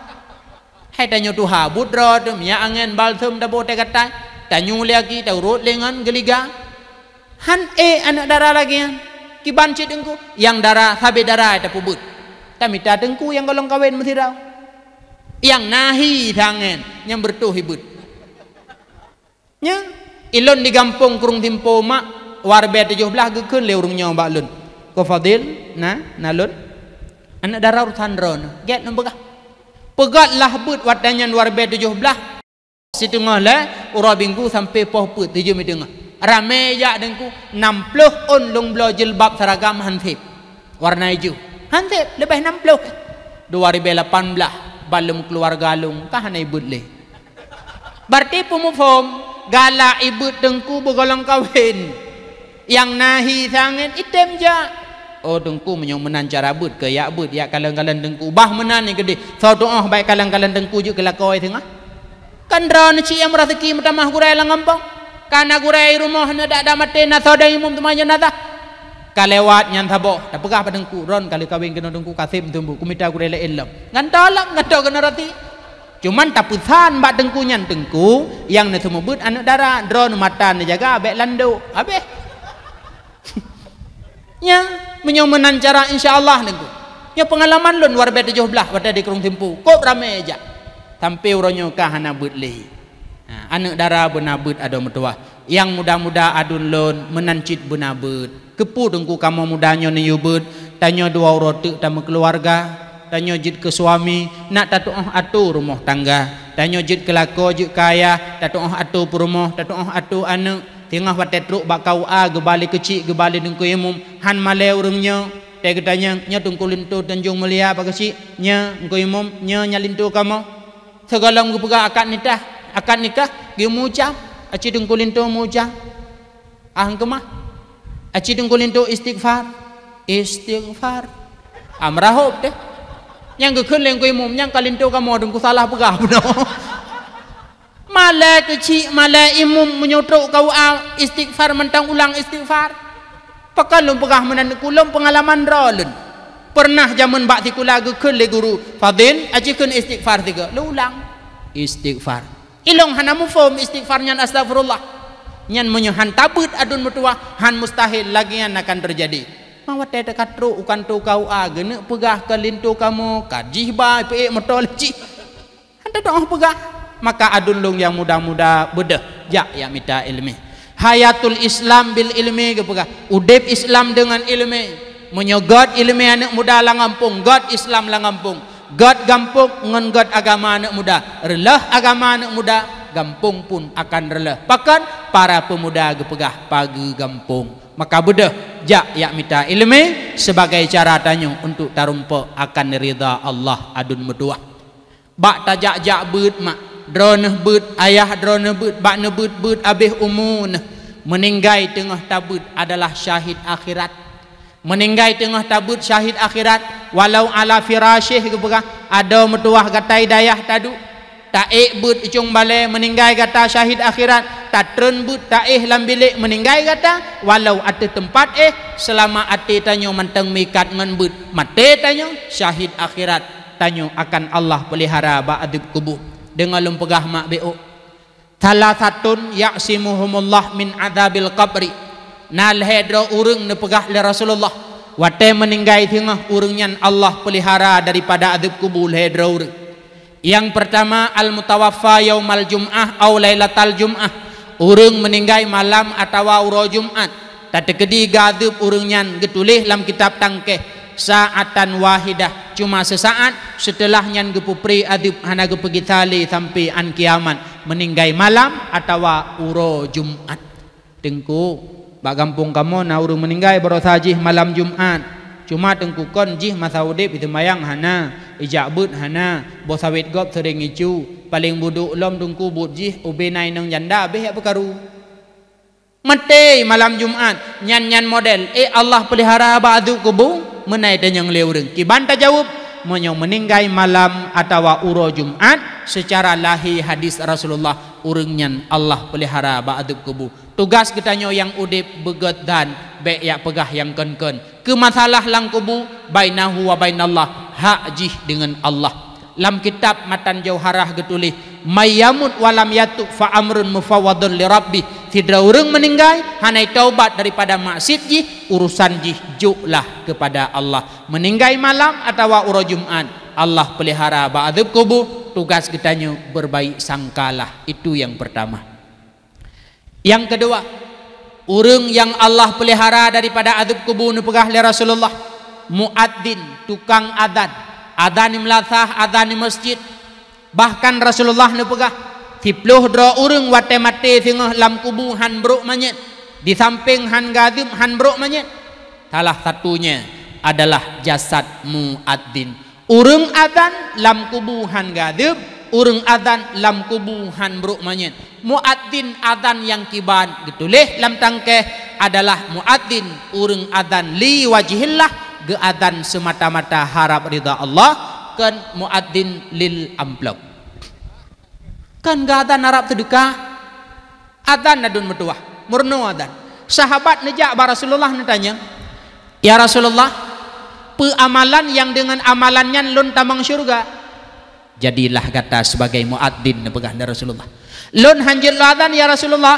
hai tanya tuha but rod ya angin balsum dah bote katai tanyo lagi tau rot lengan geliga han ik anak darah lagi yang kiban cik dengku yang darah sabit darah ada pubut tapi tak dengku yang golong kawen mesti tahu yang nahi tangan yang bertuh ibut ya ilon di kampung kurung timpo mak warbe tujuh belah gekun leurungnya mbak lun kau fadil na nalun anak darah urusan ron get nombokah pegatlah but watanyan warbe tujuh belah situ ngah le urabingku sampai pohput tujuh mitengah ramai ya dengku 60 on long blo jilbab seragam hantip warna hijau hantip lebih 60 2018 balum keluar galung tahan ibu le berarti pemufom gala ibu dengku bergolong kawin yang nahi sangat item ja oh dengku menyong menan cara but ke ya but ya kalang-kalang dengku bah menan ni gede so doah baik kalang-kalang dengku juk kelakoi tengah kan drone ci yang rezeki mutamah gurai langampang karena gurai rumah ni tak ada mati nak tahu dah tu macam mana dah kalewat yang tabok tak pegah pada ku ron kali kawin kena dengku kasim tumbuh kumita gurai la elam. ngantau lah ngantau kena rati cuman tak pesan dengku yang dengku yang ni semua but anak darah drone mata ni jaga abek landu abek [LAUGHS] ya menyumbunan cara insyaAllah dengku Ya pengalaman lu luar biasa jauh pada di kerung timpu. Kok ramai aja. Sampai orangnya kahana butlih. Ha, anak dara benabut ada mertua yang muda-muda adun lon menancit benabut kepu dengku kamu mudanya ni yubut tanya dua roti tamu keluarga tanya jid ke suami nak tatu oh ah atu rumah tangga tanya jid ke lako jid ke ayah tatu oh ah atu perumah tatu oh ah atu anak tengah wate truk bak kau a gebali kecil gebali dengku imum han male urungnya tek tanya nya tungku lintu tanjung mulia bagasi nya engku imum nya nyalintu kamu segala ngupaga akan nitah akad nikah gi muja aci dung kulinto muja ahang kemah, aci dung kulinto istighfar istighfar amrahop ah, de yang ke kulen gi mum yang kalinto ka mo dung salah buka puno. [LAUGHS] malai kici malai imum menyotok kau ah, istighfar mentang ulang istighfar pekan lu pegah menan pengalaman rolun pernah zaman bakti kula ke guru fadil aci kun istighfar tiga lu ulang istighfar ilong hanamu fom istighfar nyan astagfirullah nyan menyuhan tabut adun mutua han mustahil lagi yang akan terjadi mawa teta katru ukan tu kau a ah, gene pegah ke lintu kamu kajih ba pe motol ci han tu pegah maka adun lung yang muda-muda bedah ja ya mita ilmi hayatul islam bil ilmi ke pegah udep islam dengan ilmi menyogot ilmi anak muda langampung god islam langampung God gampung dengan God agama anak muda. Relah agama anak muda, gampung pun akan relah. Pakan para pemuda gepegah pagi gampung. Maka budah jak ya mita ilmi sebagai cara tanya untuk tarumpa akan rida Allah adun medua. Bak tajak jak bud mak. Drone bud ayah drone bud bak nebud bud bud abih umun. Meninggai tengah tabut adalah syahid akhirat meninggai tengah tabut syahid akhirat walau ala firasyih ke perah ada metuah gatai dayah tadu tak ik but icung balai meninggai gata syahid akhirat tak tren but tak ik eh lam bilik meninggai gata walau ati tempat eh selama ati tanyo manteng mikat ngan but mati tanyo syahid akhirat tanyo akan Allah pelihara ba'adib kubuh dengan lumpegah mak be'uk thalathatun yaksimuhumullah min adabil qabri nal hedo urung nepegah le Rasulullah wate meninggai tengah urungnya Allah pelihara daripada adab kubul hedo urung yang pertama al mutawaffa yaumal jum'ah au lailatal jum'ah urung meninggai malam atau uro jum'at tadi ketiga adab urungnya getulih lam kitab tangkeh saatan wahidah cuma sesaat setelahnya gepupri adib hana gepegi tali sampai an kiamat meninggai malam atau uro jumat tengku Bak kampung kamu na urung meninggai baru sajih malam Jumaat, Cuma tengku kon jih masa udip itu mayang hana, ijak but hana, bosawit gop sering icu, paling buduk lom tungku but jih ubenai nang janda beh apa ya karu. Mate malam Jumaat nyan nyan model. Eh Allah pelihara abah aduk kubu menaik dan yang leurung. Kibanta jawab menyong meninggai malam atau uro Jumat secara lahi hadis Rasulullah urungnya Allah pelihara ba'adub kubu tugas kita nyo yang udip begot dan be ya pegah yang kenken ke masalah lang kubu bainahu wa bainallah hajih dengan Allah lam kitab matan jauharah getulih mayamut walam yatuk fa amrun mufawadun li tidak orang meninggai hanai taubat daripada maksiat ji urusan ji juklah kepada Allah Meninggai malam atau urang Jumat Allah pelihara ba'dzub kubur tugas kita kitanya berbaik sangkalah itu yang pertama yang kedua orang yang Allah pelihara daripada azab kubur ni pegah le Rasulullah muadzin tukang azan azan melatah azan masjid bahkan Rasulullah ni pegah sipluh dra urung wate mate singah lam kubu han bruk manye di samping han gadim han bruk manye salah satunya adalah jasad muaddin urung adan lam kubu han gadim urung adan lam kubu han bruk manye muaddin adan yang kiban ditulis lam tangkeh adalah muaddin urung adan li wajihillah ge adan semata-mata harap rida Allah kan muaddin lil amplok kan gak ada narap terdekat adan nadun metuah murnu adan sahabat nejak bar Rasulullah nanya ya Rasulullah pe amalan yang dengan amalannya lun tamang syurga jadilah kata sebagai muadzin pegah dari Rasulullah lun hanjir adan ya Rasulullah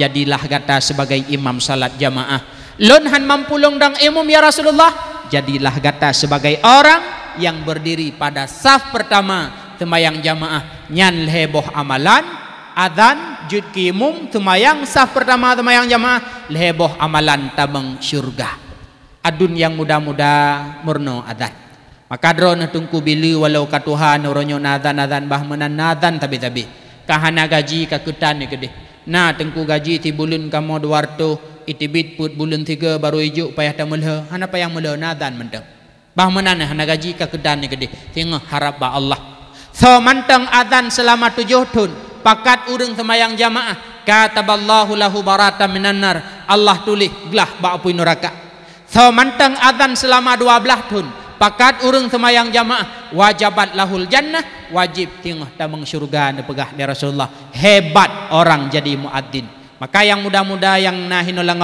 jadilah kata sebagai imam salat jamaah lun han mampulung dang imam ya Rasulullah jadilah kata sebagai orang yang berdiri pada saf pertama temayang jamaah nyan leboh amalan adan jut kimum temayang sah pertama temayang jamaah leboh amalan tabang syurga adun yang muda-muda murno adan maka drone tungku bili walau katuhan, tuhan nuronyo nadan nadan bah menan tabi tabi kahana gaji ka ni gede na tengku gaji ti bulun kamo duarto itibit put bulun tiga baru ijuk payah tamulha hana payang mulo nadan mendem bah menan hana gaji ka ni gede tengah harap ba allah so manteng adzan selama tujuh tun pakat urung semayang jamaah kata ballahu lahu barata minannar Allah tulis glah ba'apui nuraka. so manteng adzan selama dua belah tun pakat urung semayang jamaah wajabat lahul jannah wajib tingah tamang syurga nepegah di Rasulullah hebat orang jadi muadzin maka yang muda-muda yang nahin ulang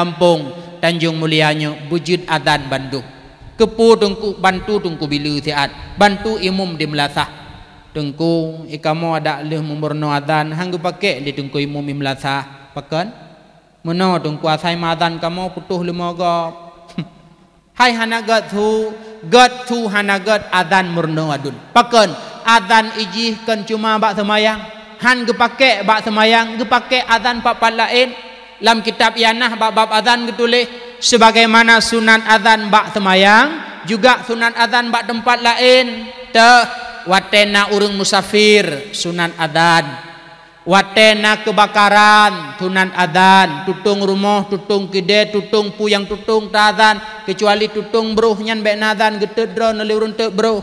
Tanjung Mulianyo bujud adzan Bandung kepu tungku bantu tungku bilu siat bantu imum di melasah tungku ikamu eh, ada leh memberno adan hanggu pakai di tungku imu mimlasa pakan mana tungku asai madan kamu putuh lemoga [LAUGHS] hai hanagat tu gat tu hanagat adan murno adun pakan adan iji kan cuma bak semayang han ge pake bak semayang ge pake adan pak lain. lam kitab ianah bak bab adan getulih sebagaimana sunan adan bak semayang juga sunan adan bak tempat lain teh watena urung musafir sunan adan watena kebakaran sunan adan tutung rumah tutung kide tutung puyang tutung tadan kecuali tutung bro nyan be nadan gete dro nali urung te bro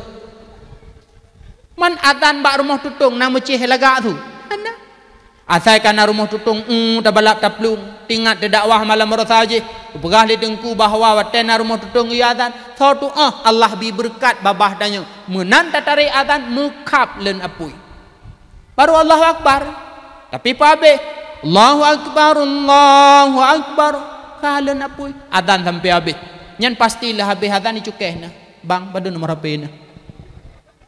man adan bak rumah tutung nama cih lagak tu anak Asai kana rumah tutung um mm, tabalap taplung tingat de dakwah malam rosaji berah li dengku bahwa watena rumah tutung ya azan satu ah Allah bi berkat babah danyo menan tatari azan mukap len apui baru Allahu akbar tapi pabe Allahu akbar Allahu akbar kalen apui Adan sampai abe nyen pastilah habis azan ni na. bang badu nomor ape na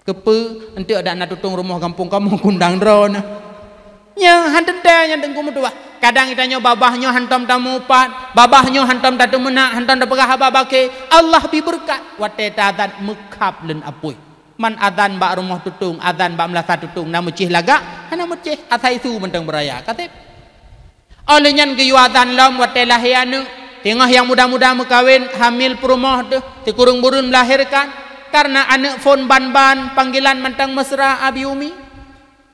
kepe entu ada nak tutung rumah kampung kamu kundang drone na yang hantam dah yang tengku mudah kadang kita nyoba babahnya hantam tak mupat babah babahnya hantam tak temena hantam tak pegah apa Allah bi berkat wate dan mekap len apui man adzan ba rumah tutung adzan ba melasa tutung namu cih laga hana mecih asai su mendang beraya kate oleh nyan ge yuadan lom wate lahianu tengah yang muda-muda mukawin hamil perumah de tikurung burun melahirkan karena anak fon ban-ban panggilan mentang mesra abi umi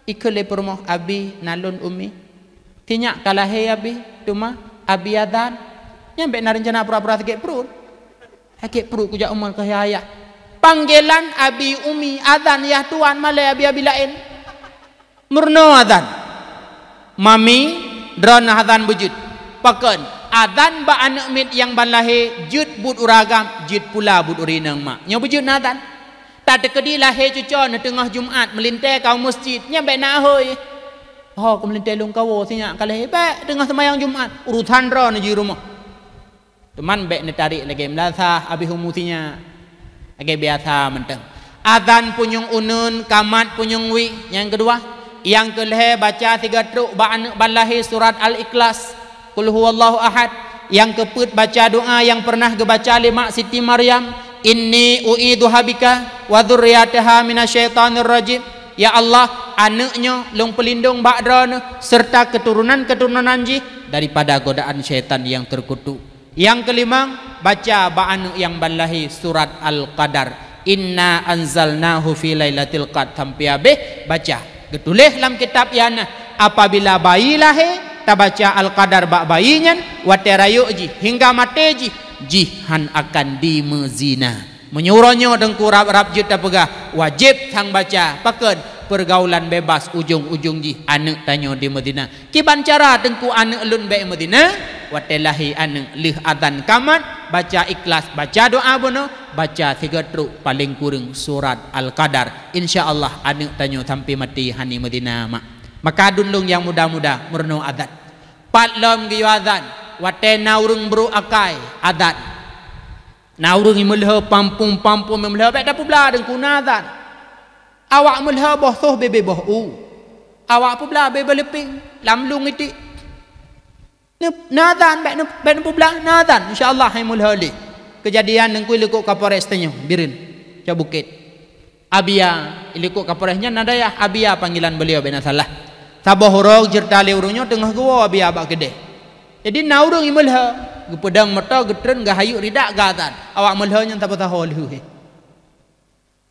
ikele perumah abi nalun umi. Tinya kalah hei abi, cuma abi adan. Yang bek narinjana pura-pura sikit perut. Sikit perut kujak umur ke ayah. Panggilan abi umi adan ya tuan malai abi abi lain. Murno adan. Mami drone adan bujud, Pakon adan ba anak mit yang ban lahir jut bud uragam jut pula bud urinang mak. Nyo bujut adan. Na tak terkedi lahir cucu na tengah Jumaat melintai kaum masjid nyampe nak hoi ha oh, ko melintai lung kau sinya kalah hebat tengah semayang Jumaat urutan ro na ji rumah teman be ne tarik lagi melasa abih humusinya age biasa menteng azan punyung unun kamat punyung wi yang kedua yang kelah baca tiga truk ba'an balahi surat al-ikhlas kul huwallahu ahad yang keput baca doa yang pernah gebaca lima siti maryam inni uidu habika wa dhurriyataha minasyaitanir rajim ya allah anaknya lung pelindung badra serta keturunan-keturunan anji daripada godaan syaitan yang terkutuk yang kelima baca ba'anu yang balahi surat al-qadar inna anzalnahu fi lailatul qadr sampai habis baca ketulis dalam kitab yana apabila bayi lahir tabaca al-qadar bak bayinya wa terayuji hingga mati jihan akan di dimezina menyuruhnya dengku rab rab juta pegah wajib tang baca pakai pergaulan bebas ujung-ujung ji anak tanya di Medina kiban cara dengku anak lun baik Medina watelahi anak lih adan kamat baca ikhlas baca doa bono baca tiga truk paling kurang surat Al-Qadar insyaAllah anak tanya sampai mati hani Medina mak maka dulung yang muda-muda merenung adat patlam giyu adat wate naurung bro akai adat naurung imulha pampum pampum memulha bet dapu bla deng kuna adat awak mulha boh soh bebe boh u awak pu bla bebe leping lam lung iti ne nadan bet bet dapu bla nadan insyaallah hai mulha li kejadian deng kui lekuk kapore stenyo birin ca bukit abia ilikuk kaporehnya nadaya abia panggilan beliau benasalah. salah saboh urang jertali urungnya tengah gua abia abak gede jadi naurung imulha. Gupedang mata getren gahayuk ridak gatan. Awak mulha yang tak patah holhu.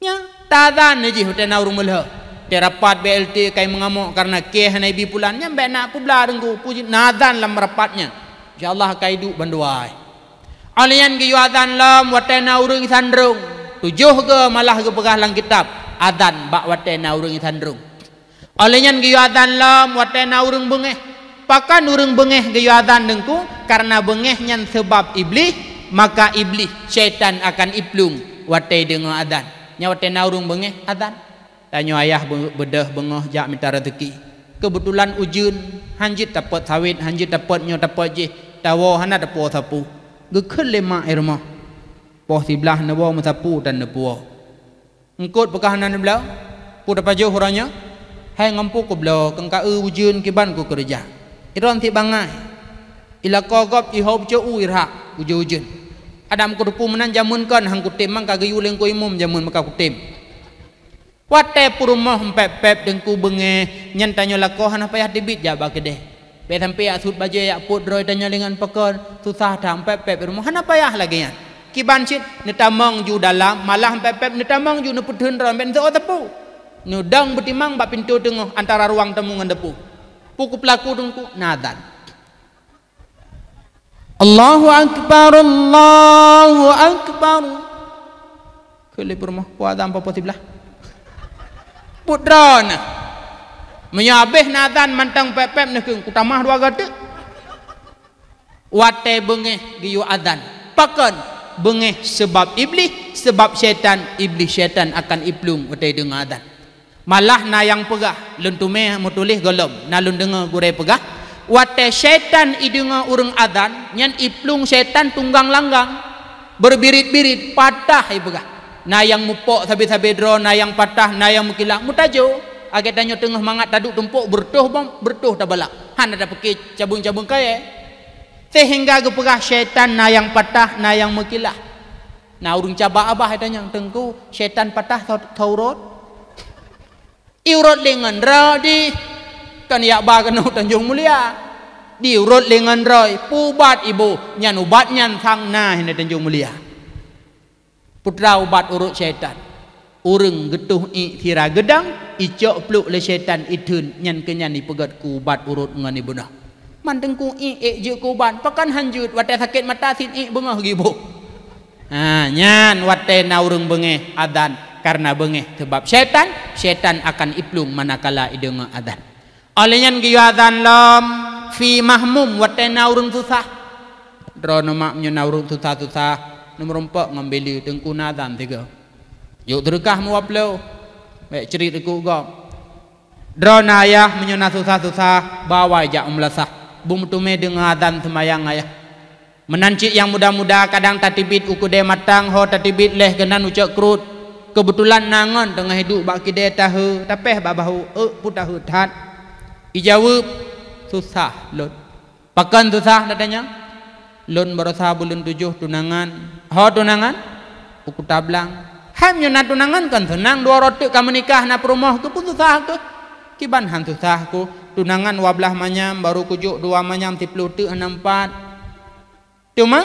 Nya tadan ni jih hutan naurung mulha. Terapat BLT kai mengamuk karena keh naibi bulan. Nya mbak nak pula dengku. Puji nadan lam rapatnya. InsyaAllah kai duk banduai. Alian ke yu adan lam watan naurung isandrung. Tujuh ke malah ke pegah lang kitab. Adan bak watan naurung isandrung. Alian ke yu adan lam watan naurung bungeh pakan nurung bengeh gayu adan dengku karena bengehnya sebab iblis maka iblis syaitan akan iplung watai dengu adan nya watai na bengeh adan Tanya ayah bedah bengoh jak minta rezeki kebetulan ujun hanjit dapat sawit hanjit dapat nyo dapat je tawo hana dapo sapu gekel lema irma po siblah nebo mesapu dan nebo engkut bekah nan belau pu dapat huranya hai ngampu ku belau kengka e ujun kiban kerja iron ti bangai ila kogop i hob cu uira ujujun adam ku dupu menan jamun kan hang kutim mang ka gayu leng ku imum jamun maka kutim watte purumah pep pep deng ku benge nyen tanyo lako han apa ya dibit ja ba kedeh pe sampai asut baje ya put roi tanyo lengan pekon susah dah pep pep rumah han apa ya lagi ya kiban cit netamong ju dalam malah pep pep netamong ju neputhen ron ben zo tepu nu dang betimang ba pintu tengah antara ruang temu ngan depu Pukul pelaku dengku nadan. Allahu akbar Allahu akbar. Kelip rumah ku ada apa pasti belah. Putra Menyabih nadan mantang pepep nak ku tamah dua gatik. Wate bengeh giyu adan. Pakon bengeh sebab iblis, sebab syaitan, iblis syaitan akan iplung wate dengan adan malah na yang pegah luntume mutulih golom na lundenge gure pegah wate setan idunga urang adan nyen iplung setan tunggang langgang berbirit-birit patah i pegah na yang mupok sabi sabi dro na yang patah na yang mukilah mutajo age tanyo tengah mangat taduk tumpuk bertuh bom bertuh tabalak han ada peki cabung-cabung kaya sehingga ge pegah setan na yang patah na yang mukilah na urang caba abah tanyang tengku setan patah taurot thaw, Iurut dengan ra di kan ya ba kan [LAUGHS] tanjung mulia di urut dengan roy pubat ibu nyan ubat nyan sang na hina tanjung mulia putra ubat urut syaitan urung getuh i tira gedang icok pluk le syaitan itun nyan kenyan ni pegat ku ubat urut ngan ibu nah manteng ku i e je ku ubat pekan hanjut wate sakit mata sin i bengah ibu ha nyan wate na urung bengeh adan karena bengih sebab syaitan syaitan akan iplung manakala idengah adan olehnya kiyo adan lom fi mahmum wate naurung susah dro nama punya naurung susah susah nomor empat ngambil tengku nadan tiga yuk terukah muaplo baik cerita ku gom dro naya menyuna susah susah bawa aja umlasah bum tu me dengan adan semayang ayah menancik yang muda-muda kadang tatibit ukude matang ho tatibit leh genan ucak krut kebetulan nangon tengah hidup bak kide tahu tapi babahu e eh, pu tahu tat ijawab susah lon pakan susah datanya lon berasa bulan tujuh tunangan ha tunangan uku tablang ham yo nak tunangan kan senang dua rotuk kamu nikah nak perumah tu pun susah tu kiban han susah ku tunangan wablah manyam baru kujuk dua manyam tiplu tu enam empat cuma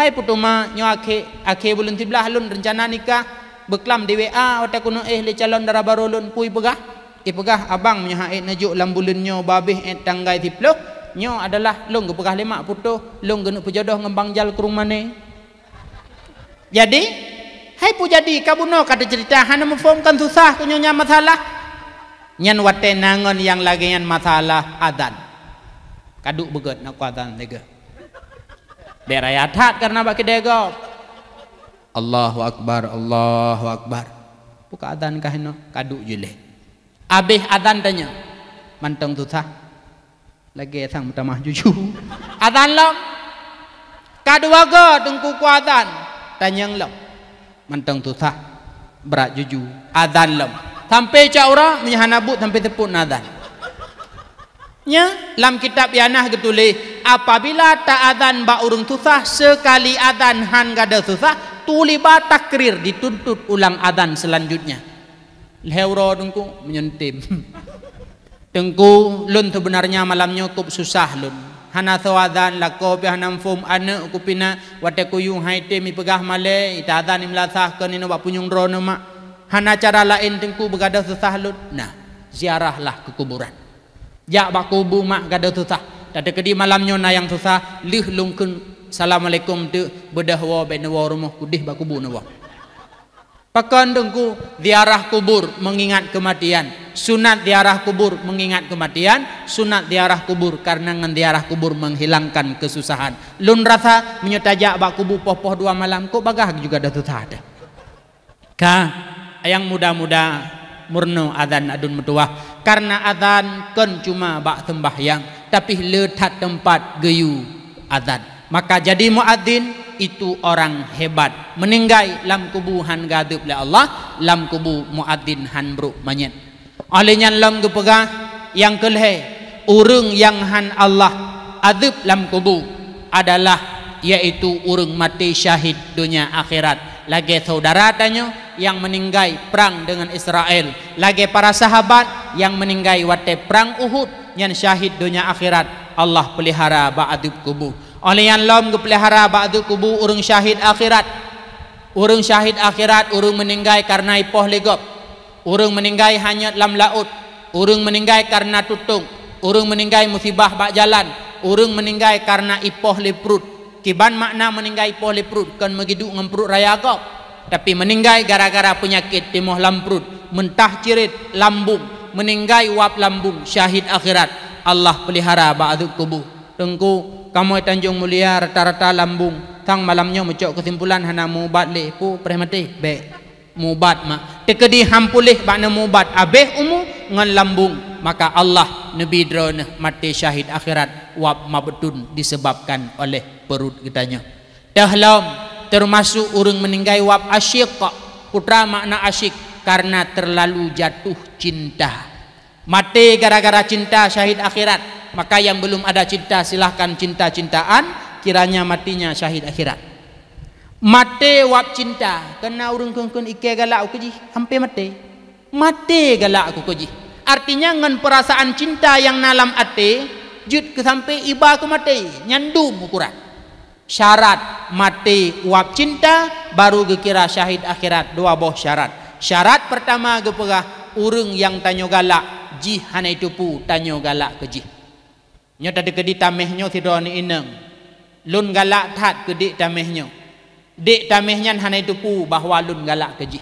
hai putuma nyo ake ake bulan tiplah lon rencana nikah beklam di WA atau kuno eh le calon darah baru lun pui pegah i eh, pegah abang menyah eh, ait najuk lam bulunnyo babih et eh, tanggai tiplo nyo adalah lung pegah lemak puto lung genuk pejodoh ngembang jal kurung mane jadi hai pu jadi kabuno kata cerita hana mufomkan susah kunyo masalah nyan wate nangon yang lagi yang masalah adan kaduk begot nak kuatan tega beraya tat karena bak kedegop Allahu Akbar, Allahu Akbar. Buka adan kah no? Kaduk jule. Abih adan tanya. Mantang tu sah. Lagi sang muda mah cucu. [LAUGHS] Adan lo. Kadu wago tungku ku adan. Tanya lo. Mantang tu sah. Berat cucu. Adan lo. Sampai caura menyahanabut sampai tepuk nadan. Nya lam kitab yanah getulih apabila tak adan ba urung susah sekali adan han gada susah tuliba takrir dituntut ulang adan selanjutnya. Lehuro tengku menyentim. Tengku [LAUGHS] lun sebenarnya malamnya cukup susah lun. Hana adan lakau pi hanam fum ane kupina wate kuyung haite mi pegah male ita adan imla sah kene nawa punyung rono mak. Hana cara lain tengku begada susah lun. Nah ziarahlah ke kuburan. Jak bakubu mak gada susah. Tadi kedi malamnya na yang susah lih lungkun assalamualaikum tu bedah wa benwa rumah kudih ba kubur na wa. Pakan dengku ziarah kubur mengingat kematian. Sunat ziarah kubur mengingat kematian, sunat ziarah kubur karena ngan ziarah kubur menghilangkan kesusahan. Lun rasa menyetajak ba kubur poh dua malam ko bagah juga dah susah dah. Ka ayang muda-muda murno adzan adun mutuah karena azan kan cuma bak sembahyang tapi letak tempat geyu azan maka jadi muadzin itu orang hebat meninggai lam kubu han gadup la Allah lam kubu muadzin han bro manyet olehnya lam kepegah yang kelhe urung yang han Allah azab lam kubu adalah yaitu urung mati syahid dunia akhirat lagi saudara tanya yang meninggai perang dengan Israel lagi para sahabat yang meninggai wate perang Uhud yang syahid dunia akhirat Allah pelihara ba'adub kubu oleh yang lom kepelihara ba'adub kubu urung syahid akhirat urung syahid akhirat urung meninggai karena ipoh legop, urung meninggai hanya lam laut urung meninggai karena tutung urung meninggai musibah bak jalan urung meninggai karena ipoh liprut kiban makna meninggai ipoh liprut kan megiduk ngemprut raya agak tapi meninggal gara-gara penyakit timuh lamprut mentah cirit lambung meninggal wap lambung syahid akhirat Allah pelihara ba'du kubuh tengku kamu tanjung mulia rata-rata lambung tang malamnya mencok kesimpulan hana mubat leh pu pernah mati be mubat mak teka di hampulih bakna mubat abeh umu ngan lambung maka Allah nabi drone mati syahid akhirat wap mabutun disebabkan oleh perut kitanya dahlam termasuk urang meninggai wab asyik putra makna asyik karena terlalu jatuh cinta mati gara-gara cinta syahid akhirat maka yang belum ada cinta silahkan cinta-cintaan kiranya matinya syahid akhirat mati wab cinta kena urang kengkeng ike galak aku ji hampir mati mati galak aku ji artinya dengan perasaan cinta yang nalam ati, jut ke sampai iba aku mati nyandu bukuran syarat mati uap cinta baru gekira syahid akhirat dua boh syarat syarat pertama gepera urung yang tanya galak jih, ji itu tupu tanya galak ke ji nyo tadi ke ditamehnyo sidoni ineng lun galak tat ke dik tamehnyo dik tamehnya itu tupu bahawa lun galak ke ji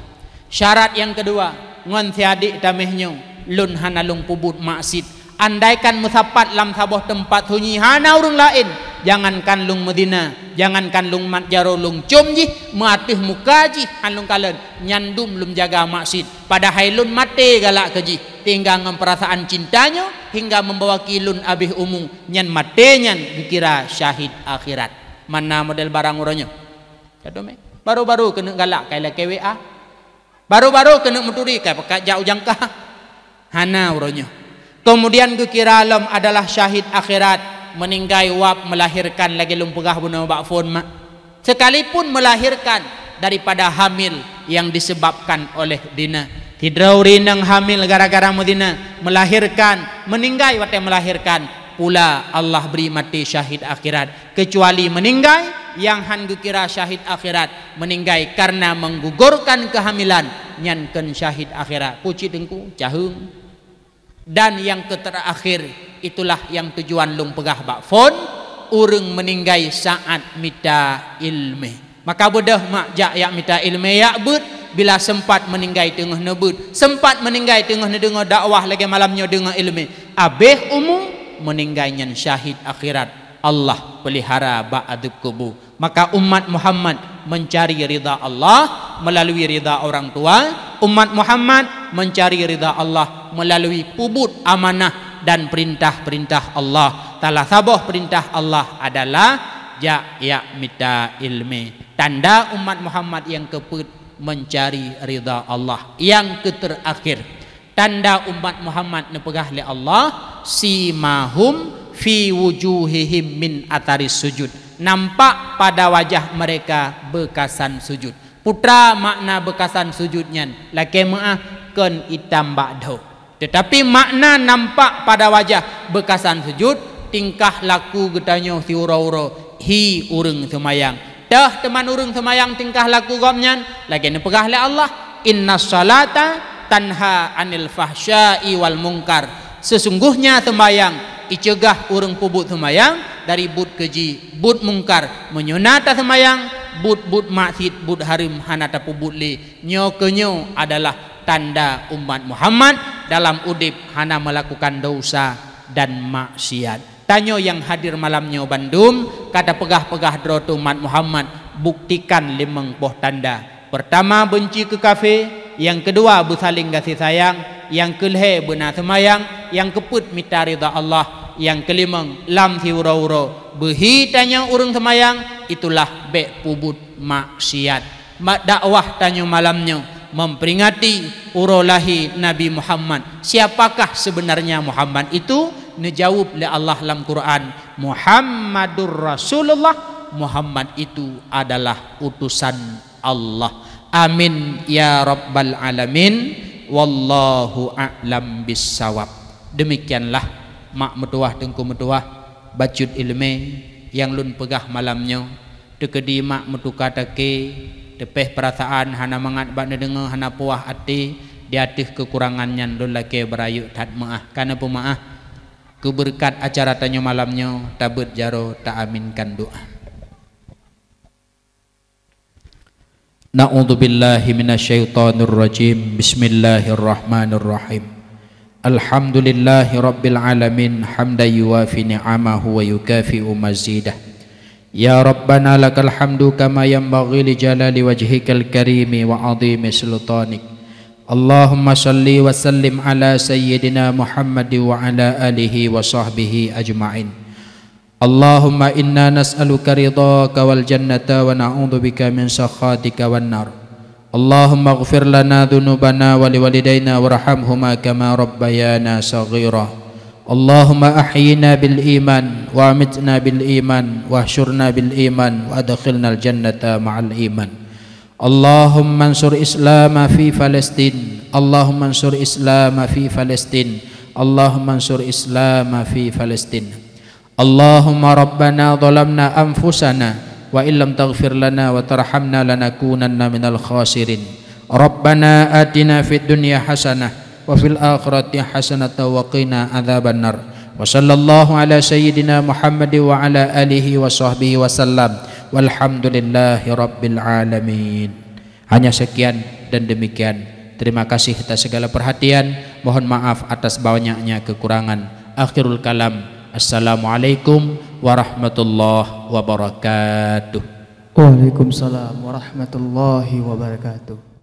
syarat yang kedua ngon si adik tamehnyo lun hanalung pubut maksid andaikan musafat lam sabah tempat sunyi hana urung lain jangankan lung medina jangankan lung matjaro lung cum ji matih muka ji lung kalen nyandum lum jaga maksid pada hailun mati galak ke ji tinggal dengan perasaan cintanya hingga membawa kilun abih umum nyan mate nyan dikira syahid akhirat mana model barang urangnya baru-baru kena galak kala kwa, baru-baru kena muturi ka pekat jauh jangka [LAUGHS] hana urangnya Kemudian kukira alam adalah syahid akhirat meninggai wap melahirkan lagi lumpurah bunuh bakfun mak. Sekalipun melahirkan daripada hamil yang disebabkan oleh dina. Hidrauri nang hamil gara-gara mudina melahirkan meninggai wate melahirkan pula Allah beri mati syahid akhirat kecuali meninggai yang han kukira syahid akhirat meninggai karena menggugurkan kehamilan nyankan syahid akhirat puci dengku cahung dan yang terakhir itulah yang tujuan lung pegah bak fon urung meninggai saat mita ilmi maka budah mak jak yak mita ilmi yak bud bila sempat meninggai tengah nebud sempat meninggai tengah nedengar dakwah lagi malamnya dengar ilmi abeh umum meninggai yang syahid akhirat Allah pelihara aduk kubu maka umat Muhammad mencari ridha Allah melalui ridha orang tua umat Muhammad mencari ridha Allah melalui pubut amanah dan perintah-perintah Allah. Talah saboh perintah Allah adalah ya ya mita ilmi. Tanda umat Muhammad yang keput mencari ridha Allah. Yang keterakhir, tanda umat Muhammad nepegah li Allah simahum fi wujuhihim min atari sujud. Nampak pada wajah mereka bekasan sujud. Putra makna bekasan sujudnya. Lakemaah kon itam ba'dhu tetapi makna nampak pada wajah bekasan sujud tingkah laku getanyo si uro-uro hi urung semayang dah teman urung semayang tingkah laku gomnya lagi ni pegah le Allah inna salata tanha anil fahsyai wal mungkar sesungguhnya semayang icegah urung pubut semayang dari but keji but mungkar menyunata semayang but but maksid but harim hanata pubut li nyo kenyo adalah tanda umat Muhammad dalam udip hana melakukan dosa dan maksiat. Tanya yang hadir malamnya Bandung, kata pegah-pegah drot umat Muhammad, buktikan limang poh tanda. Pertama benci ke kafe, yang kedua bersaling kasih sayang, yang kelhe benar semayang, yang keput minta rida Allah, yang kelima lam si uro behi tanya urung semayang itulah be pubut maksiat mak dakwah tanya malamnya memperingati urolahi Nabi Muhammad. Siapakah sebenarnya Muhammad itu? Najawab oleh Allah dalam Quran. Muhammadur Rasulullah. Muhammad itu adalah utusan Allah. Amin ya rabbal alamin. Wallahu a'lam bisawab. Demikianlah mak metuah tengku metuah bacut ilmu yang lun pegah malamnya. Tekedi mak metuka takik tepeh perasaan hana mangat bak nedenge hana puah hati di atih kekurangannya lo lake berayuk tak maah karena pemaah keberkat acara tanya malamnya tabut jaro tak aminkan doa. Na'udzu billahi minasyaitonir rajim. Bismillahirrahmanirrahim. Alhamdulillahi rabbil alamin. Hamdan yuwafi ni'amahu wa yukafi mazidah. Ya Rabbana lakal hamdu kama yanbaghi li jalali wajhikal karimi wa azimi sultanik. Allahumma salli wa sallim ala sayyidina Muhammad wa ala alihi wa sahbihi ajma'in. Allahumma inna nas'aluka ridhaka wal jannata wa na'udzu bika min sakhatika wan nar. Allahumma ighfir lana dhunubana wa liwalidayna warhamhuma kama rabbayana saghira. اللهم أحينا بالإيمان وأمتنا بالإيمان واهشرنا بالإيمان وأدخلنا الجنة مع الإيمان اللهم انصر إسلام في فلسطين اللهم انصر إسلام في فلسطين اللهم انصر إسلام في فلسطين اللهم ربنا ظلمنا أنفسنا وإن لم تغفر لنا وترحمنا لنكونن من الخاسرين ربنا آتنا في الدنيا حسنه وفي الآخرة حسنة وقنا عذاب النار وصلى الله على سيدنا محمد وعلى آله وصحبه وسلم والحمد لله رب العالمين hanya sekian dan demikian terima kasih atas segala perhatian mohon maaf atas banyaknya kekurangan akhirul kalam assalamualaikum warahmatullahi wabarakatuh Assalamualaikum warahmatullahi wabarakatuh